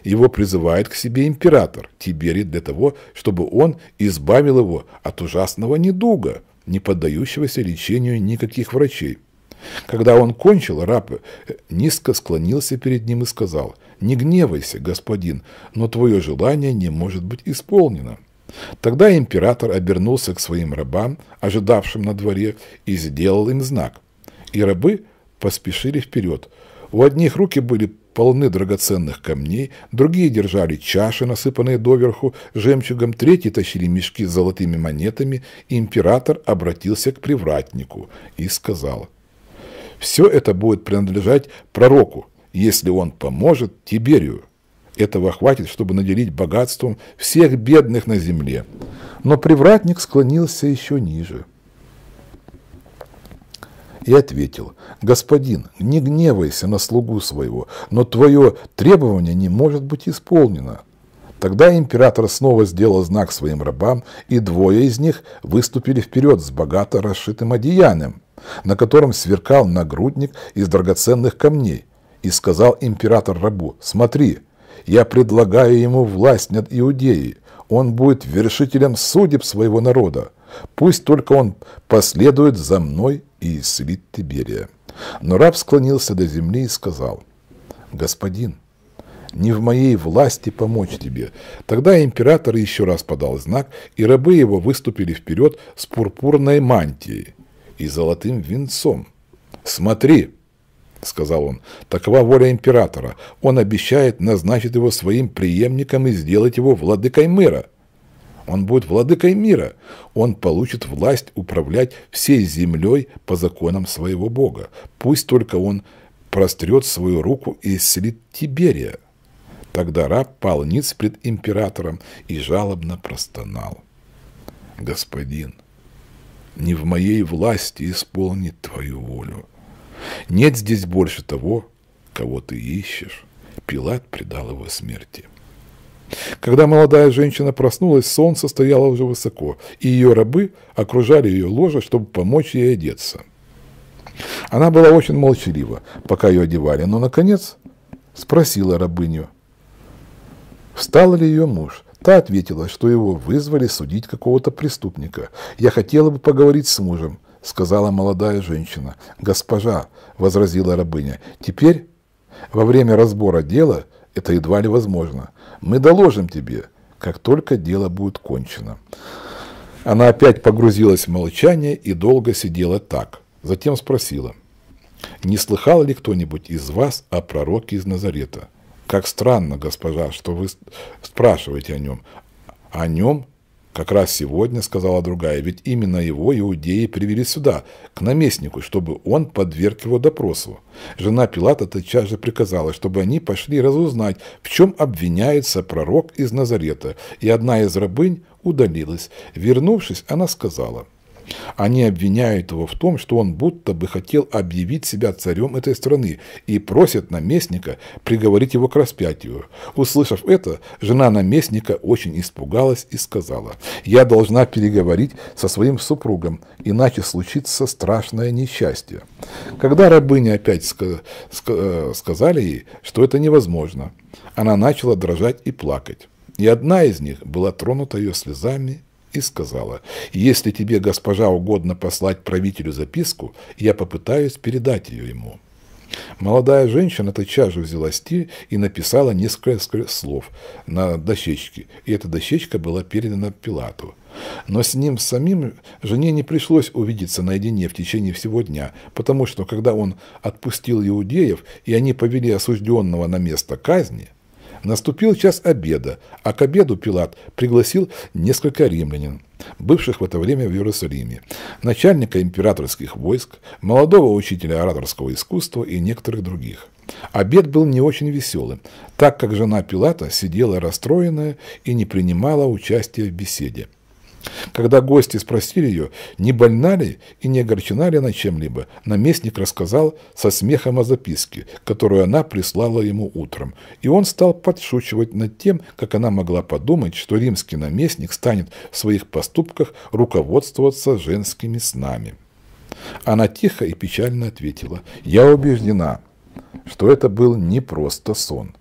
его призывает к себе император Тиберий для того, чтобы он избавил его от ужасного недуга, не поддающегося лечению никаких врачей. Когда он кончил, раб э, низко склонился перед ним и сказал, «Не гневайся, господин, но твое желание не может быть исполнено». Тогда император обернулся к своим рабам, ожидавшим на дворе, и сделал им знак. И рабы поспешили вперед. У одних руки были полны драгоценных камней, другие держали чаши, насыпанные доверху жемчугом, третьи тащили мешки с золотыми монетами, и император обратился к привратнику и сказал, «Все это будет принадлежать пророку, если он поможет Тиберию». Этого хватит, чтобы наделить богатством всех бедных на земле. Но привратник склонился еще ниже – и ответил, «Господин, не гневайся на слугу своего, но твое требование не может быть исполнено». Тогда император снова сделал знак своим рабам, и двое из них выступили вперед с богато расшитым одеянием, на котором сверкал нагрудник из драгоценных камней, и сказал император рабу, «Смотри, я предлагаю ему власть над Иудеей, он будет вершителем судеб своего народа. Пусть только он последует за мной и исцелит Тиберия. Но раб склонился до земли и сказал, «Господин, не в моей власти помочь тебе». Тогда император еще раз подал знак, и рабы его выступили вперед с пурпурной мантией и золотым венцом. «Смотри!» — сказал он. «Такова воля императора. Он обещает назначить его своим преемником и сделать его владыкой мира». Он будет владыкой мира. Он получит власть управлять всей землей по законам своего Бога. Пусть только он прострет свою руку и исцелит Тиберия. Тогда раб пал ниц пред императором и жалобно простонал. Господин, не в моей власти исполнить твою волю. Нет здесь больше того, кого ты ищешь. Пилат предал его смерти. Когда молодая женщина проснулась, солнце стояло уже высоко, и ее рабы окружали ее ложе, чтобы помочь ей одеться. Она была очень молчалива, пока ее одевали, но, наконец, спросила рабыню, встал ли ее муж. Та ответила, что его вызвали судить какого-то преступника. «Я хотела бы поговорить с мужем», — сказала молодая женщина. «Госпожа», — возразила рабыня, — «теперь, во время разбора дела, это едва ли возможно. Мы доложим тебе, как только дело будет кончено. Она опять погрузилась в молчание и долго сидела так. Затем спросила, не слыхал ли кто-нибудь из вас о пророке из Назарета? Как странно, госпожа, что вы спрашиваете о нем. О нем, «Как раз сегодня», — сказала другая, — «ведь именно его иудеи привели сюда, к наместнику, чтобы он подверг его допросу». Жена Пилата тотчас же приказала, чтобы они пошли разузнать, в чем обвиняется пророк из Назарета, и одна из рабынь удалилась. Вернувшись, она сказала — они обвиняют его в том, что он будто бы хотел объявить себя царем этой страны и просят наместника приговорить его к распятию. Услышав это, жена наместника очень испугалась и сказала, «Я должна переговорить со своим супругом, иначе случится страшное несчастье». Когда рабыни опять э, сказали ей, что это невозможно, она начала дрожать и плакать. И одна из них была тронута ее слезами и сказала, «Если тебе, госпожа, угодно послать правителю записку, я попытаюсь передать ее ему». Молодая женщина тотчас же взяла сти и написала несколько слов на дощечке, и эта дощечка была передана Пилату. Но с ним самим жене не пришлось увидеться наедине в течение всего дня, потому что когда он отпустил иудеев, и они повели осужденного на место казни, Наступил час обеда, а к обеду Пилат пригласил несколько римлянин, бывших в это время в Иерусалиме, начальника императорских войск, молодого учителя ораторского искусства и некоторых других. Обед был не очень веселым, так как жена Пилата сидела расстроенная и не принимала участия в беседе. Когда гости спросили ее, не больна ли и не огорчена ли она чем-либо, наместник рассказал со смехом о записке, которую она прислала ему утром, и он стал подшучивать над тем, как она могла подумать, что римский наместник станет в своих поступках руководствоваться женскими снами. Она тихо и печально ответила, «Я убеждена, что это был не просто сон,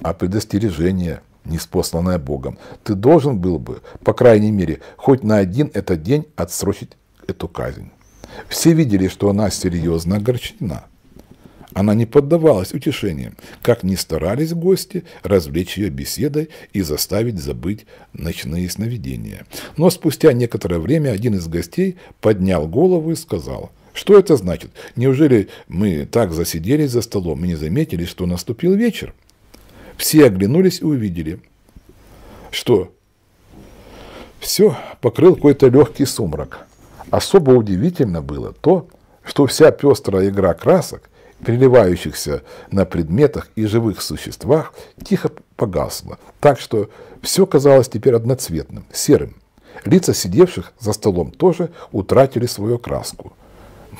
а предостережение – неспосланное Богом. Ты должен был бы, по крайней мере, хоть на один этот день отсрочить эту казнь. Все видели, что она серьезно огорчена. Она не поддавалась утешениям, как ни старались гости развлечь ее беседой и заставить забыть ночные сновидения. Но спустя некоторое время один из гостей поднял голову и сказал, «Что это значит? Неужели мы так засиделись за столом и не заметили, что наступил вечер?» Все оглянулись и увидели, что все покрыл какой-то легкий сумрак. Особо удивительно было то, что вся пестрая игра красок, переливающихся на предметах и живых существах, тихо погасла, так что все казалось теперь одноцветным, серым. Лица сидевших за столом тоже утратили свою краску.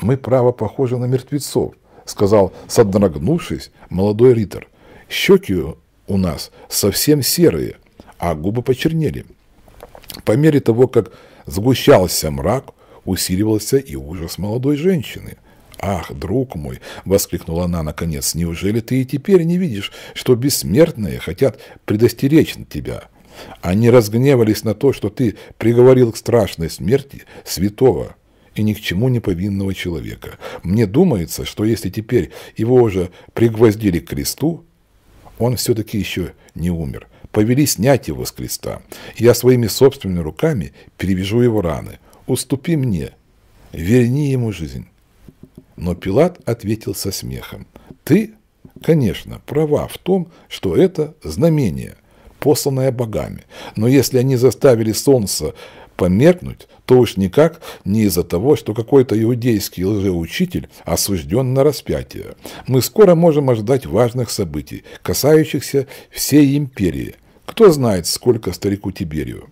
«Мы, право, похожи на мертвецов», — сказал, содрогнувшись, молодой ритор. Щеки у нас совсем серые, а губы почернели. По мере того, как сгущался мрак, усиливался и ужас молодой женщины. «Ах, друг мой!» — воскликнула она наконец. «Неужели ты и теперь не видишь, что бессмертные хотят предостеречь тебя?» Они разгневались на то, что ты приговорил к страшной смерти святого и ни к чему не повинного человека. Мне думается, что если теперь его уже пригвоздили к кресту, он все-таки еще не умер. Повели снять его с креста. Я своими собственными руками перевяжу его раны. Уступи мне, верни ему жизнь. Но Пилат ответил со смехом. Ты, конечно, права в том, что это знамение, посланное богами. Но если они заставили солнце померкнуть, то уж никак не из-за того, что какой-то иудейский лжеучитель осужден на распятие. Мы скоро можем ожидать важных событий, касающихся всей империи. Кто знает, сколько старику Тиберию.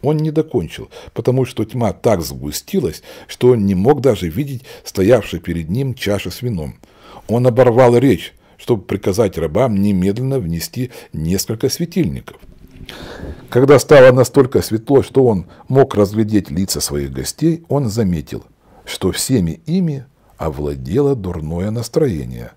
Он не докончил, потому что тьма так сгустилась, что он не мог даже видеть стоявшей перед ним чашу с вином. Он оборвал речь, чтобы приказать рабам немедленно внести несколько светильников. Когда стало настолько светло, что он мог разглядеть лица своих гостей, он заметил, что всеми ими овладело дурное настроение.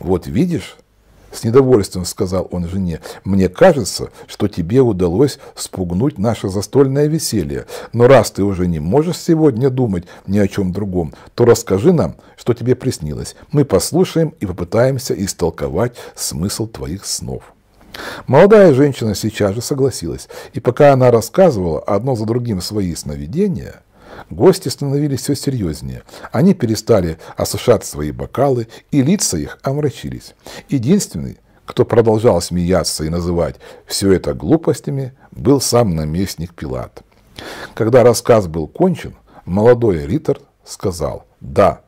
«Вот видишь», — с недовольством сказал он жене, — «мне кажется, что тебе удалось спугнуть наше застольное веселье, но раз ты уже не можешь сегодня думать ни о чем другом, то расскажи нам, что тебе приснилось. Мы послушаем и попытаемся истолковать смысл твоих снов». Молодая женщина сейчас же согласилась, и пока она рассказывала одно за другим свои сновидения, гости становились все серьезнее. Они перестали осушать свои бокалы, и лица их омрачились. Единственный, кто продолжал смеяться и называть все это глупостями, был сам наместник Пилат. Когда рассказ был кончен, молодой Риттер сказал «Да,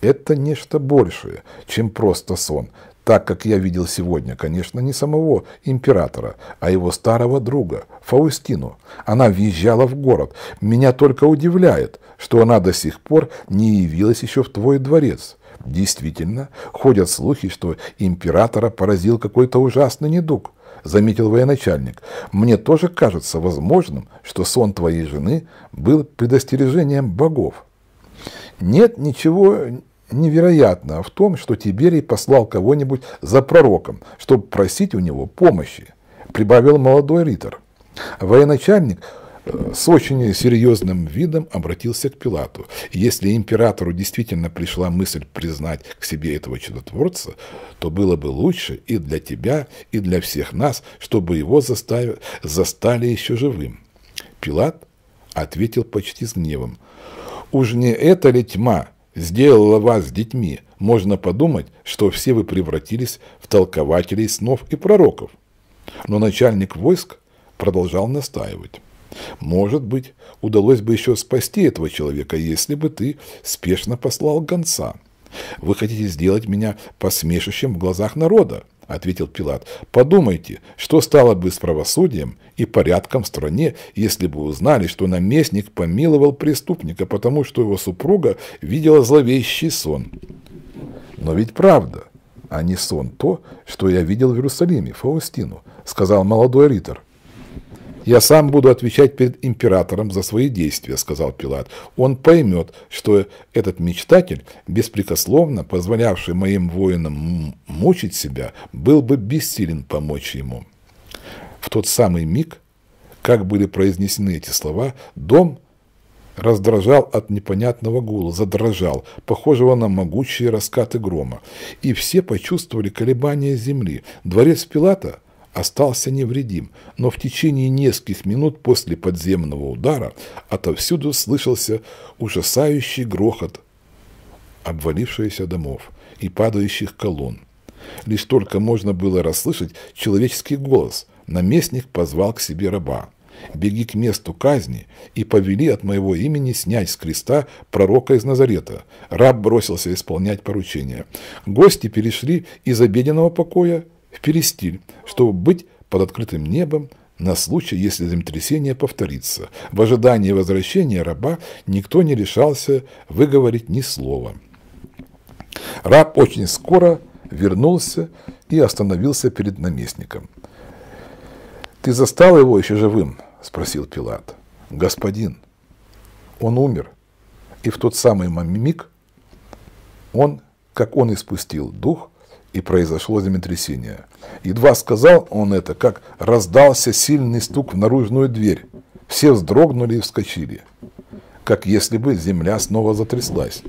это нечто большее, чем просто сон так как я видел сегодня, конечно, не самого императора, а его старого друга, Фаустину. Она въезжала в город. Меня только удивляет, что она до сих пор не явилась еще в твой дворец. Действительно, ходят слухи, что императора поразил какой-то ужасный недуг, заметил военачальник. Мне тоже кажется возможным, что сон твоей жены был предостережением богов. Нет ничего невероятно в том, что Тиберий послал кого-нибудь за пророком, чтобы просить у него помощи, прибавил молодой ритор. Военачальник э, с очень серьезным видом обратился к Пилату. Если императору действительно пришла мысль признать к себе этого чудотворца, то было бы лучше и для тебя, и для всех нас, чтобы его заставили застали еще живым. Пилат ответил почти с гневом. «Уж не это ли тьма, сделала вас детьми, можно подумать, что все вы превратились в толкователей снов и пророков. Но начальник войск продолжал настаивать. Может быть, удалось бы еще спасти этого человека, если бы ты спешно послал гонца. Вы хотите сделать меня посмешищем в глазах народа? ответил Пилат. «Подумайте, что стало бы с правосудием и порядком в стране, если бы узнали, что наместник помиловал преступника, потому что его супруга видела зловещий сон». «Но ведь правда, а не сон то, что я видел в Иерусалиме, Фаустину», — сказал молодой ритор. «Я сам буду отвечать перед императором за свои действия», – сказал Пилат. «Он поймет, что этот мечтатель, беспрекословно позволявший моим воинам мучить себя, был бы бессилен помочь ему». В тот самый миг, как были произнесены эти слова, дом раздражал от непонятного гула, задрожал, похожего на могучие раскаты грома. И все почувствовали колебания земли. Дворец Пилата – остался невредим, но в течение нескольких минут после подземного удара отовсюду слышался ужасающий грохот обвалившихся домов и падающих колонн. Лишь только можно было расслышать человеческий голос, наместник позвал к себе раба. «Беги к месту казни и повели от моего имени снять с креста пророка из Назарета». Раб бросился исполнять поручение. Гости перешли из обеденного покоя в Перестиль, чтобы быть под открытым небом на случай, если землетрясение повторится. В ожидании возвращения раба никто не решался выговорить ни слова. Раб очень скоро вернулся и остановился перед наместником. «Ты застал его еще живым?» – спросил Пилат. «Господин, он умер». И в тот самый миг он, как он испустил дух, и произошло землетрясение. Едва сказал он это, как раздался сильный стук в наружную дверь. Все вздрогнули и вскочили, как если бы земля снова затряслась.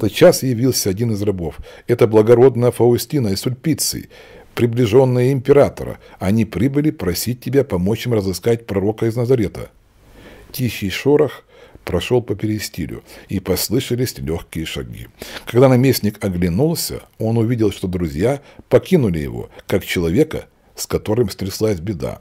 Тотчас явился один из рабов. Это благородная Фаустина и Сульпиций, приближенные императора. Они прибыли просить тебя помочь им разыскать пророка из Назарета. Тихий шорох – прошел по перестилю, и послышались легкие шаги. Когда наместник оглянулся, он увидел, что друзья покинули его, как человека, с которым стряслась беда.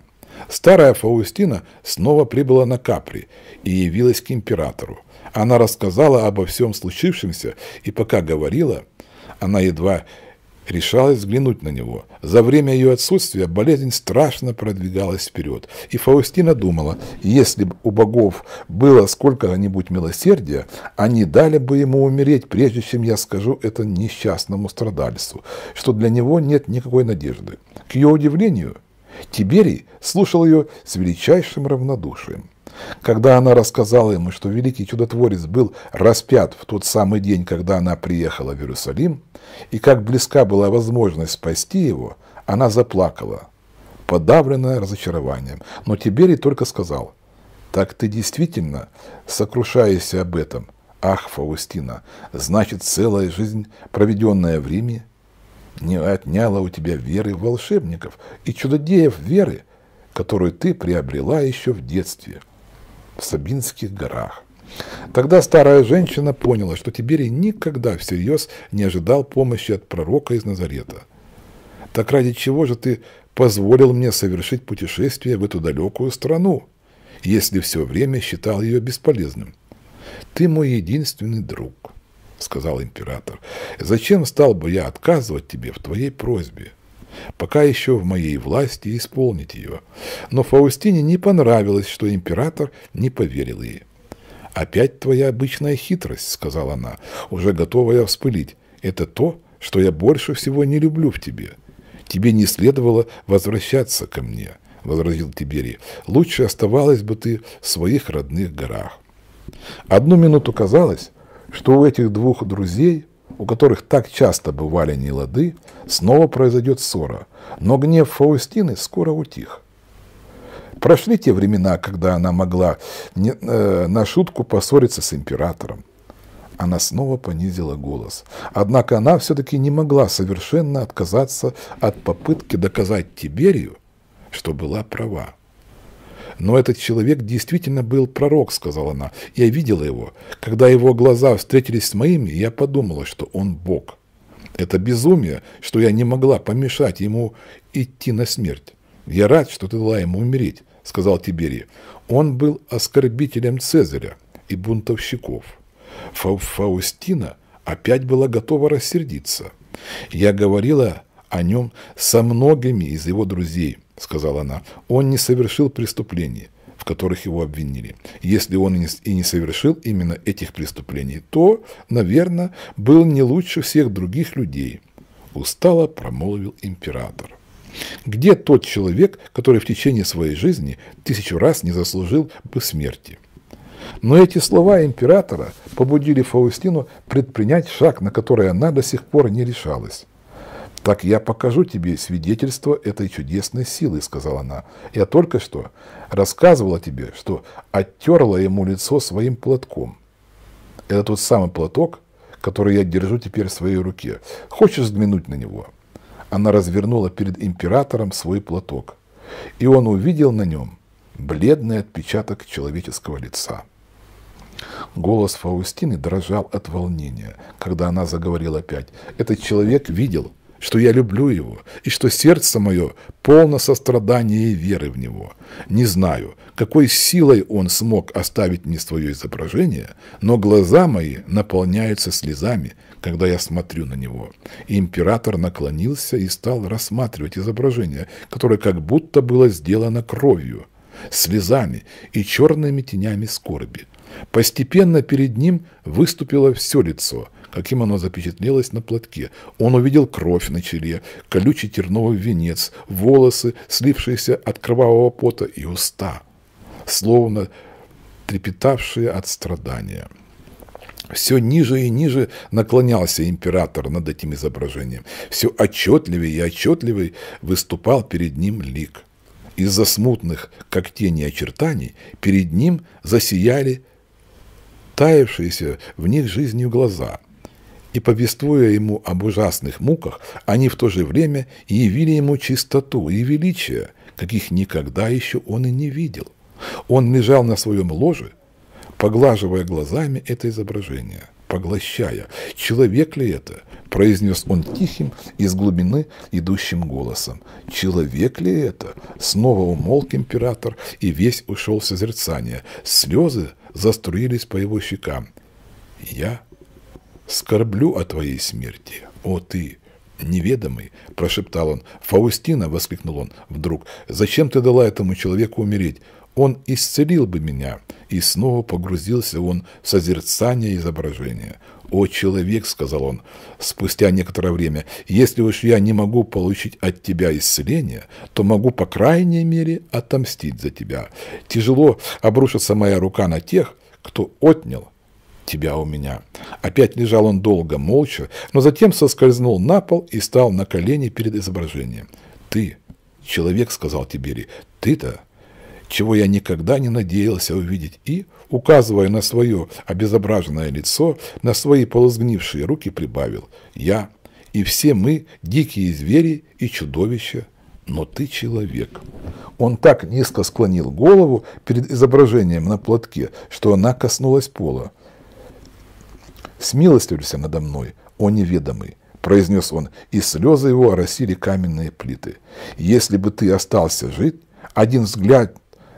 Старая Фаустина снова прибыла на Капри и явилась к императору. Она рассказала обо всем случившемся, и пока говорила, она едва решалась взглянуть на него. За время ее отсутствия болезнь страшно продвигалась вперед, и Фаустина думала, если бы у богов было сколько-нибудь милосердия, они дали бы ему умереть, прежде чем я скажу это несчастному страдальцу, что для него нет никакой надежды. К ее удивлению, Тиберий слушал ее с величайшим равнодушием. Когда она рассказала ему, что великий чудотворец был распят в тот самый день, когда она приехала в Иерусалим, и как близка была возможность спасти его, она заплакала, подавленная разочарованием. Но Тиберий только сказал, «Так ты действительно сокрушаешься об этом, ах, Фаустина, значит, целая жизнь, проведенная в Риме, не отняла у тебя веры в волшебников и чудодеев веры, которую ты приобрела еще в детстве, в Сабинских горах. Тогда старая женщина поняла, что Тиберий никогда всерьез не ожидал помощи от пророка из Назарета. «Так ради чего же ты позволил мне совершить путешествие в эту далекую страну, если все время считал ее бесполезным? Ты мой единственный друг», — сказал император. «Зачем стал бы я отказывать тебе в твоей просьбе?» пока еще в моей власти исполнить ее. Но Фаустине не понравилось, что император не поверил ей. «Опять твоя обычная хитрость», — сказала она, уже готовая вспылить. «Это то, что я больше всего не люблю в тебе. Тебе не следовало возвращаться ко мне», — возразил Тибери. «Лучше оставалась бы ты в своих родных горах». Одну минуту казалось, что у этих двух друзей, у которых так часто бывали нелады, снова произойдет ссора, но гнев Фаустины скоро утих. Прошли те времена, когда она могла не, э, на шутку поссориться с императором. Она снова понизила голос. Однако она все-таки не могла совершенно отказаться от попытки доказать Тиберию, что была права. «Но этот человек действительно был пророк», — сказала она. «Я видела его. Когда его глаза встретились с моими, я подумала, что он Бог. Это безумие, что я не могла помешать ему идти на смерть. «Я рад, что ты дала ему умереть», — сказал Тиберий. «Он был оскорбителем Цезаря и бунтовщиков. Фау Фаустина опять была готова рассердиться. Я говорила о нем со многими из его друзей», — сказала она. «Он не совершил преступлений, в которых его обвинили. Если он и не совершил именно этих преступлений, то, наверное, был не лучше всех других людей», — устало промолвил император. Где тот человек, который в течение своей жизни тысячу раз не заслужил бы смерти? Но эти слова императора побудили Фаустину предпринять шаг, на который она до сих пор не решалась. «Так я покажу тебе свидетельство этой чудесной силы», — сказала она. «Я только что рассказывала тебе, что оттерла ему лицо своим платком. Это тот самый платок, который я держу теперь в своей руке. Хочешь взглянуть на него?» она развернула перед императором свой платок, и он увидел на нем бледный отпечаток человеческого лица. Голос Фаустины дрожал от волнения, когда она заговорила опять. «Этот человек видел, что я люблю его, и что сердце мое полно сострадания и веры в него. Не знаю, какой силой он смог оставить мне свое изображение, но глаза мои наполняются слезами, когда я смотрю на него. И император наклонился и стал рассматривать изображение, которое как будто было сделано кровью, слезами и черными тенями скорби. Постепенно перед ним выступило все лицо, каким оно запечатлелось на платке. Он увидел кровь на челе, колючий терновый венец, волосы, слившиеся от кровавого пота и уста, словно трепетавшие от страдания. Все ниже и ниже наклонялся император над этим изображением. Все отчетливее и отчетливее выступал перед ним лик. Из-за смутных, как тени очертаний, перед ним засияли таявшиеся в них жизнью глаза. И, повествуя ему об ужасных муках, они в то же время явили ему чистоту и величие, каких никогда еще он и не видел. Он лежал на своем ложе, поглаживая глазами это изображение, поглощая, человек ли это, произнес он тихим, из глубины идущим голосом. «Человек ли это?» Снова умолк император, и весь ушел в созерцание. Слезы заструились по его щекам. «Я скорблю о твоей смерти, о ты!» «Неведомый!» – прошептал он. «Фаустина!» – воскликнул он вдруг. «Зачем ты дала этому человеку умереть? Он исцелил бы меня!» и снова погрузился он в созерцание изображения. «О, человек!» — сказал он спустя некоторое время. «Если уж я не могу получить от тебя исцеление, то могу, по крайней мере, отомстить за тебя. Тяжело обрушится моя рука на тех, кто отнял тебя у меня. Опять лежал он долго, молча, но затем соскользнул на пол и стал на колени перед изображением. «Ты, человек», — сказал Тибери, — «ты-то чего я никогда не надеялся увидеть, и, указывая на свое обезображенное лицо, на свои полузгнившие руки прибавил «Я и все мы дикие звери и чудовища, но ты человек». Он так низко склонил голову перед изображением на платке, что она коснулась пола. «Смилостивься надо мной, о неведомый!» произнес он, и слезы его оросили каменные плиты. «Если бы ты остался жить, один взгляд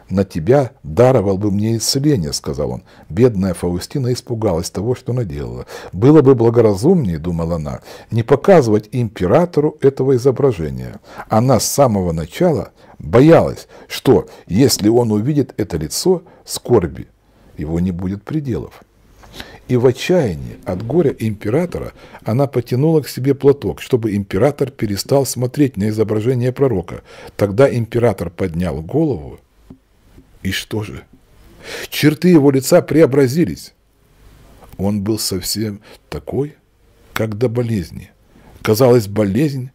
на тебя даровал бы мне исцеление», — сказал он. Бедная Фаустина испугалась того, что наделала. «Было бы благоразумнее, — думала она, — не показывать императору этого изображения. Она с самого начала боялась, что, если он увидит это лицо, скорби, его не будет пределов». И в отчаянии от горя императора она потянула к себе платок, чтобы император перестал смотреть на изображение пророка. Тогда император поднял голову и что же? Черты его лица преобразились. Он был совсем такой, как до болезни. Казалось, болезнь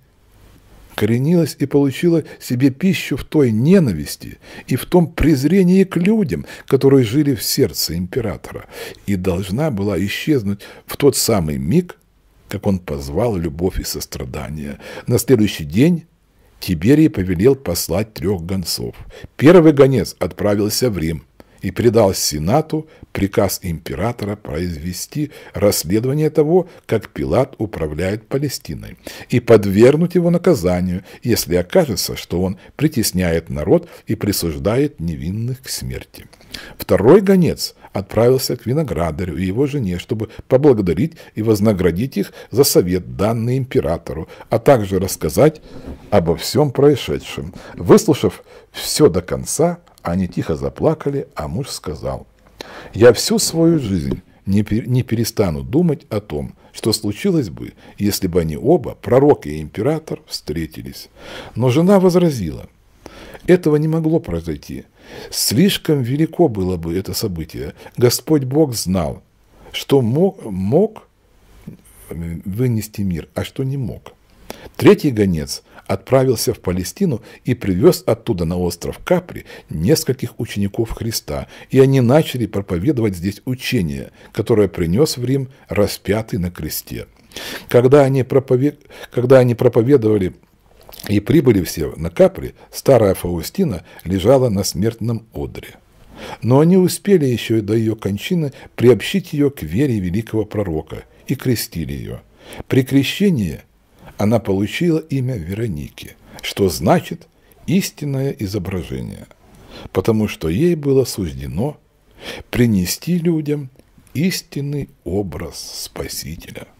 коренилась и получила себе пищу в той ненависти и в том презрении к людям, которые жили в сердце императора, и должна была исчезнуть в тот самый миг, как он позвал любовь и сострадание. На следующий день Тиберий повелел послать трех гонцов. Первый гонец отправился в Рим и передал Сенату приказ императора произвести расследование того, как Пилат управляет Палестиной, и подвергнуть его наказанию, если окажется, что он притесняет народ и присуждает невинных к смерти. Второй гонец отправился к виноградарю и его жене, чтобы поблагодарить и вознаградить их за совет, данный императору, а также рассказать обо всем происшедшем. Выслушав все до конца, они тихо заплакали, а муж сказал, «Я всю свою жизнь не перестану думать о том, что случилось бы, если бы они оба, пророк и император, встретились». Но жена возразила, «Этого не могло произойти, Слишком велико было бы это событие. Господь Бог знал, что мог, мог э, вынести мир, а что не мог. Третий гонец отправился в Палестину и привез оттуда на остров Капри нескольких учеников Христа, и они начали проповедовать здесь учение, которое принес в Рим распятый на кресте. Когда они, проповед... Когда они проповедовали и прибыли все на Капри, старая Фаустина лежала на смертном одре. Но они успели еще до ее кончины приобщить ее к вере великого пророка и крестили ее. При крещении она получила имя Вероники, что значит «истинное изображение», потому что ей было суждено принести людям истинный образ Спасителя.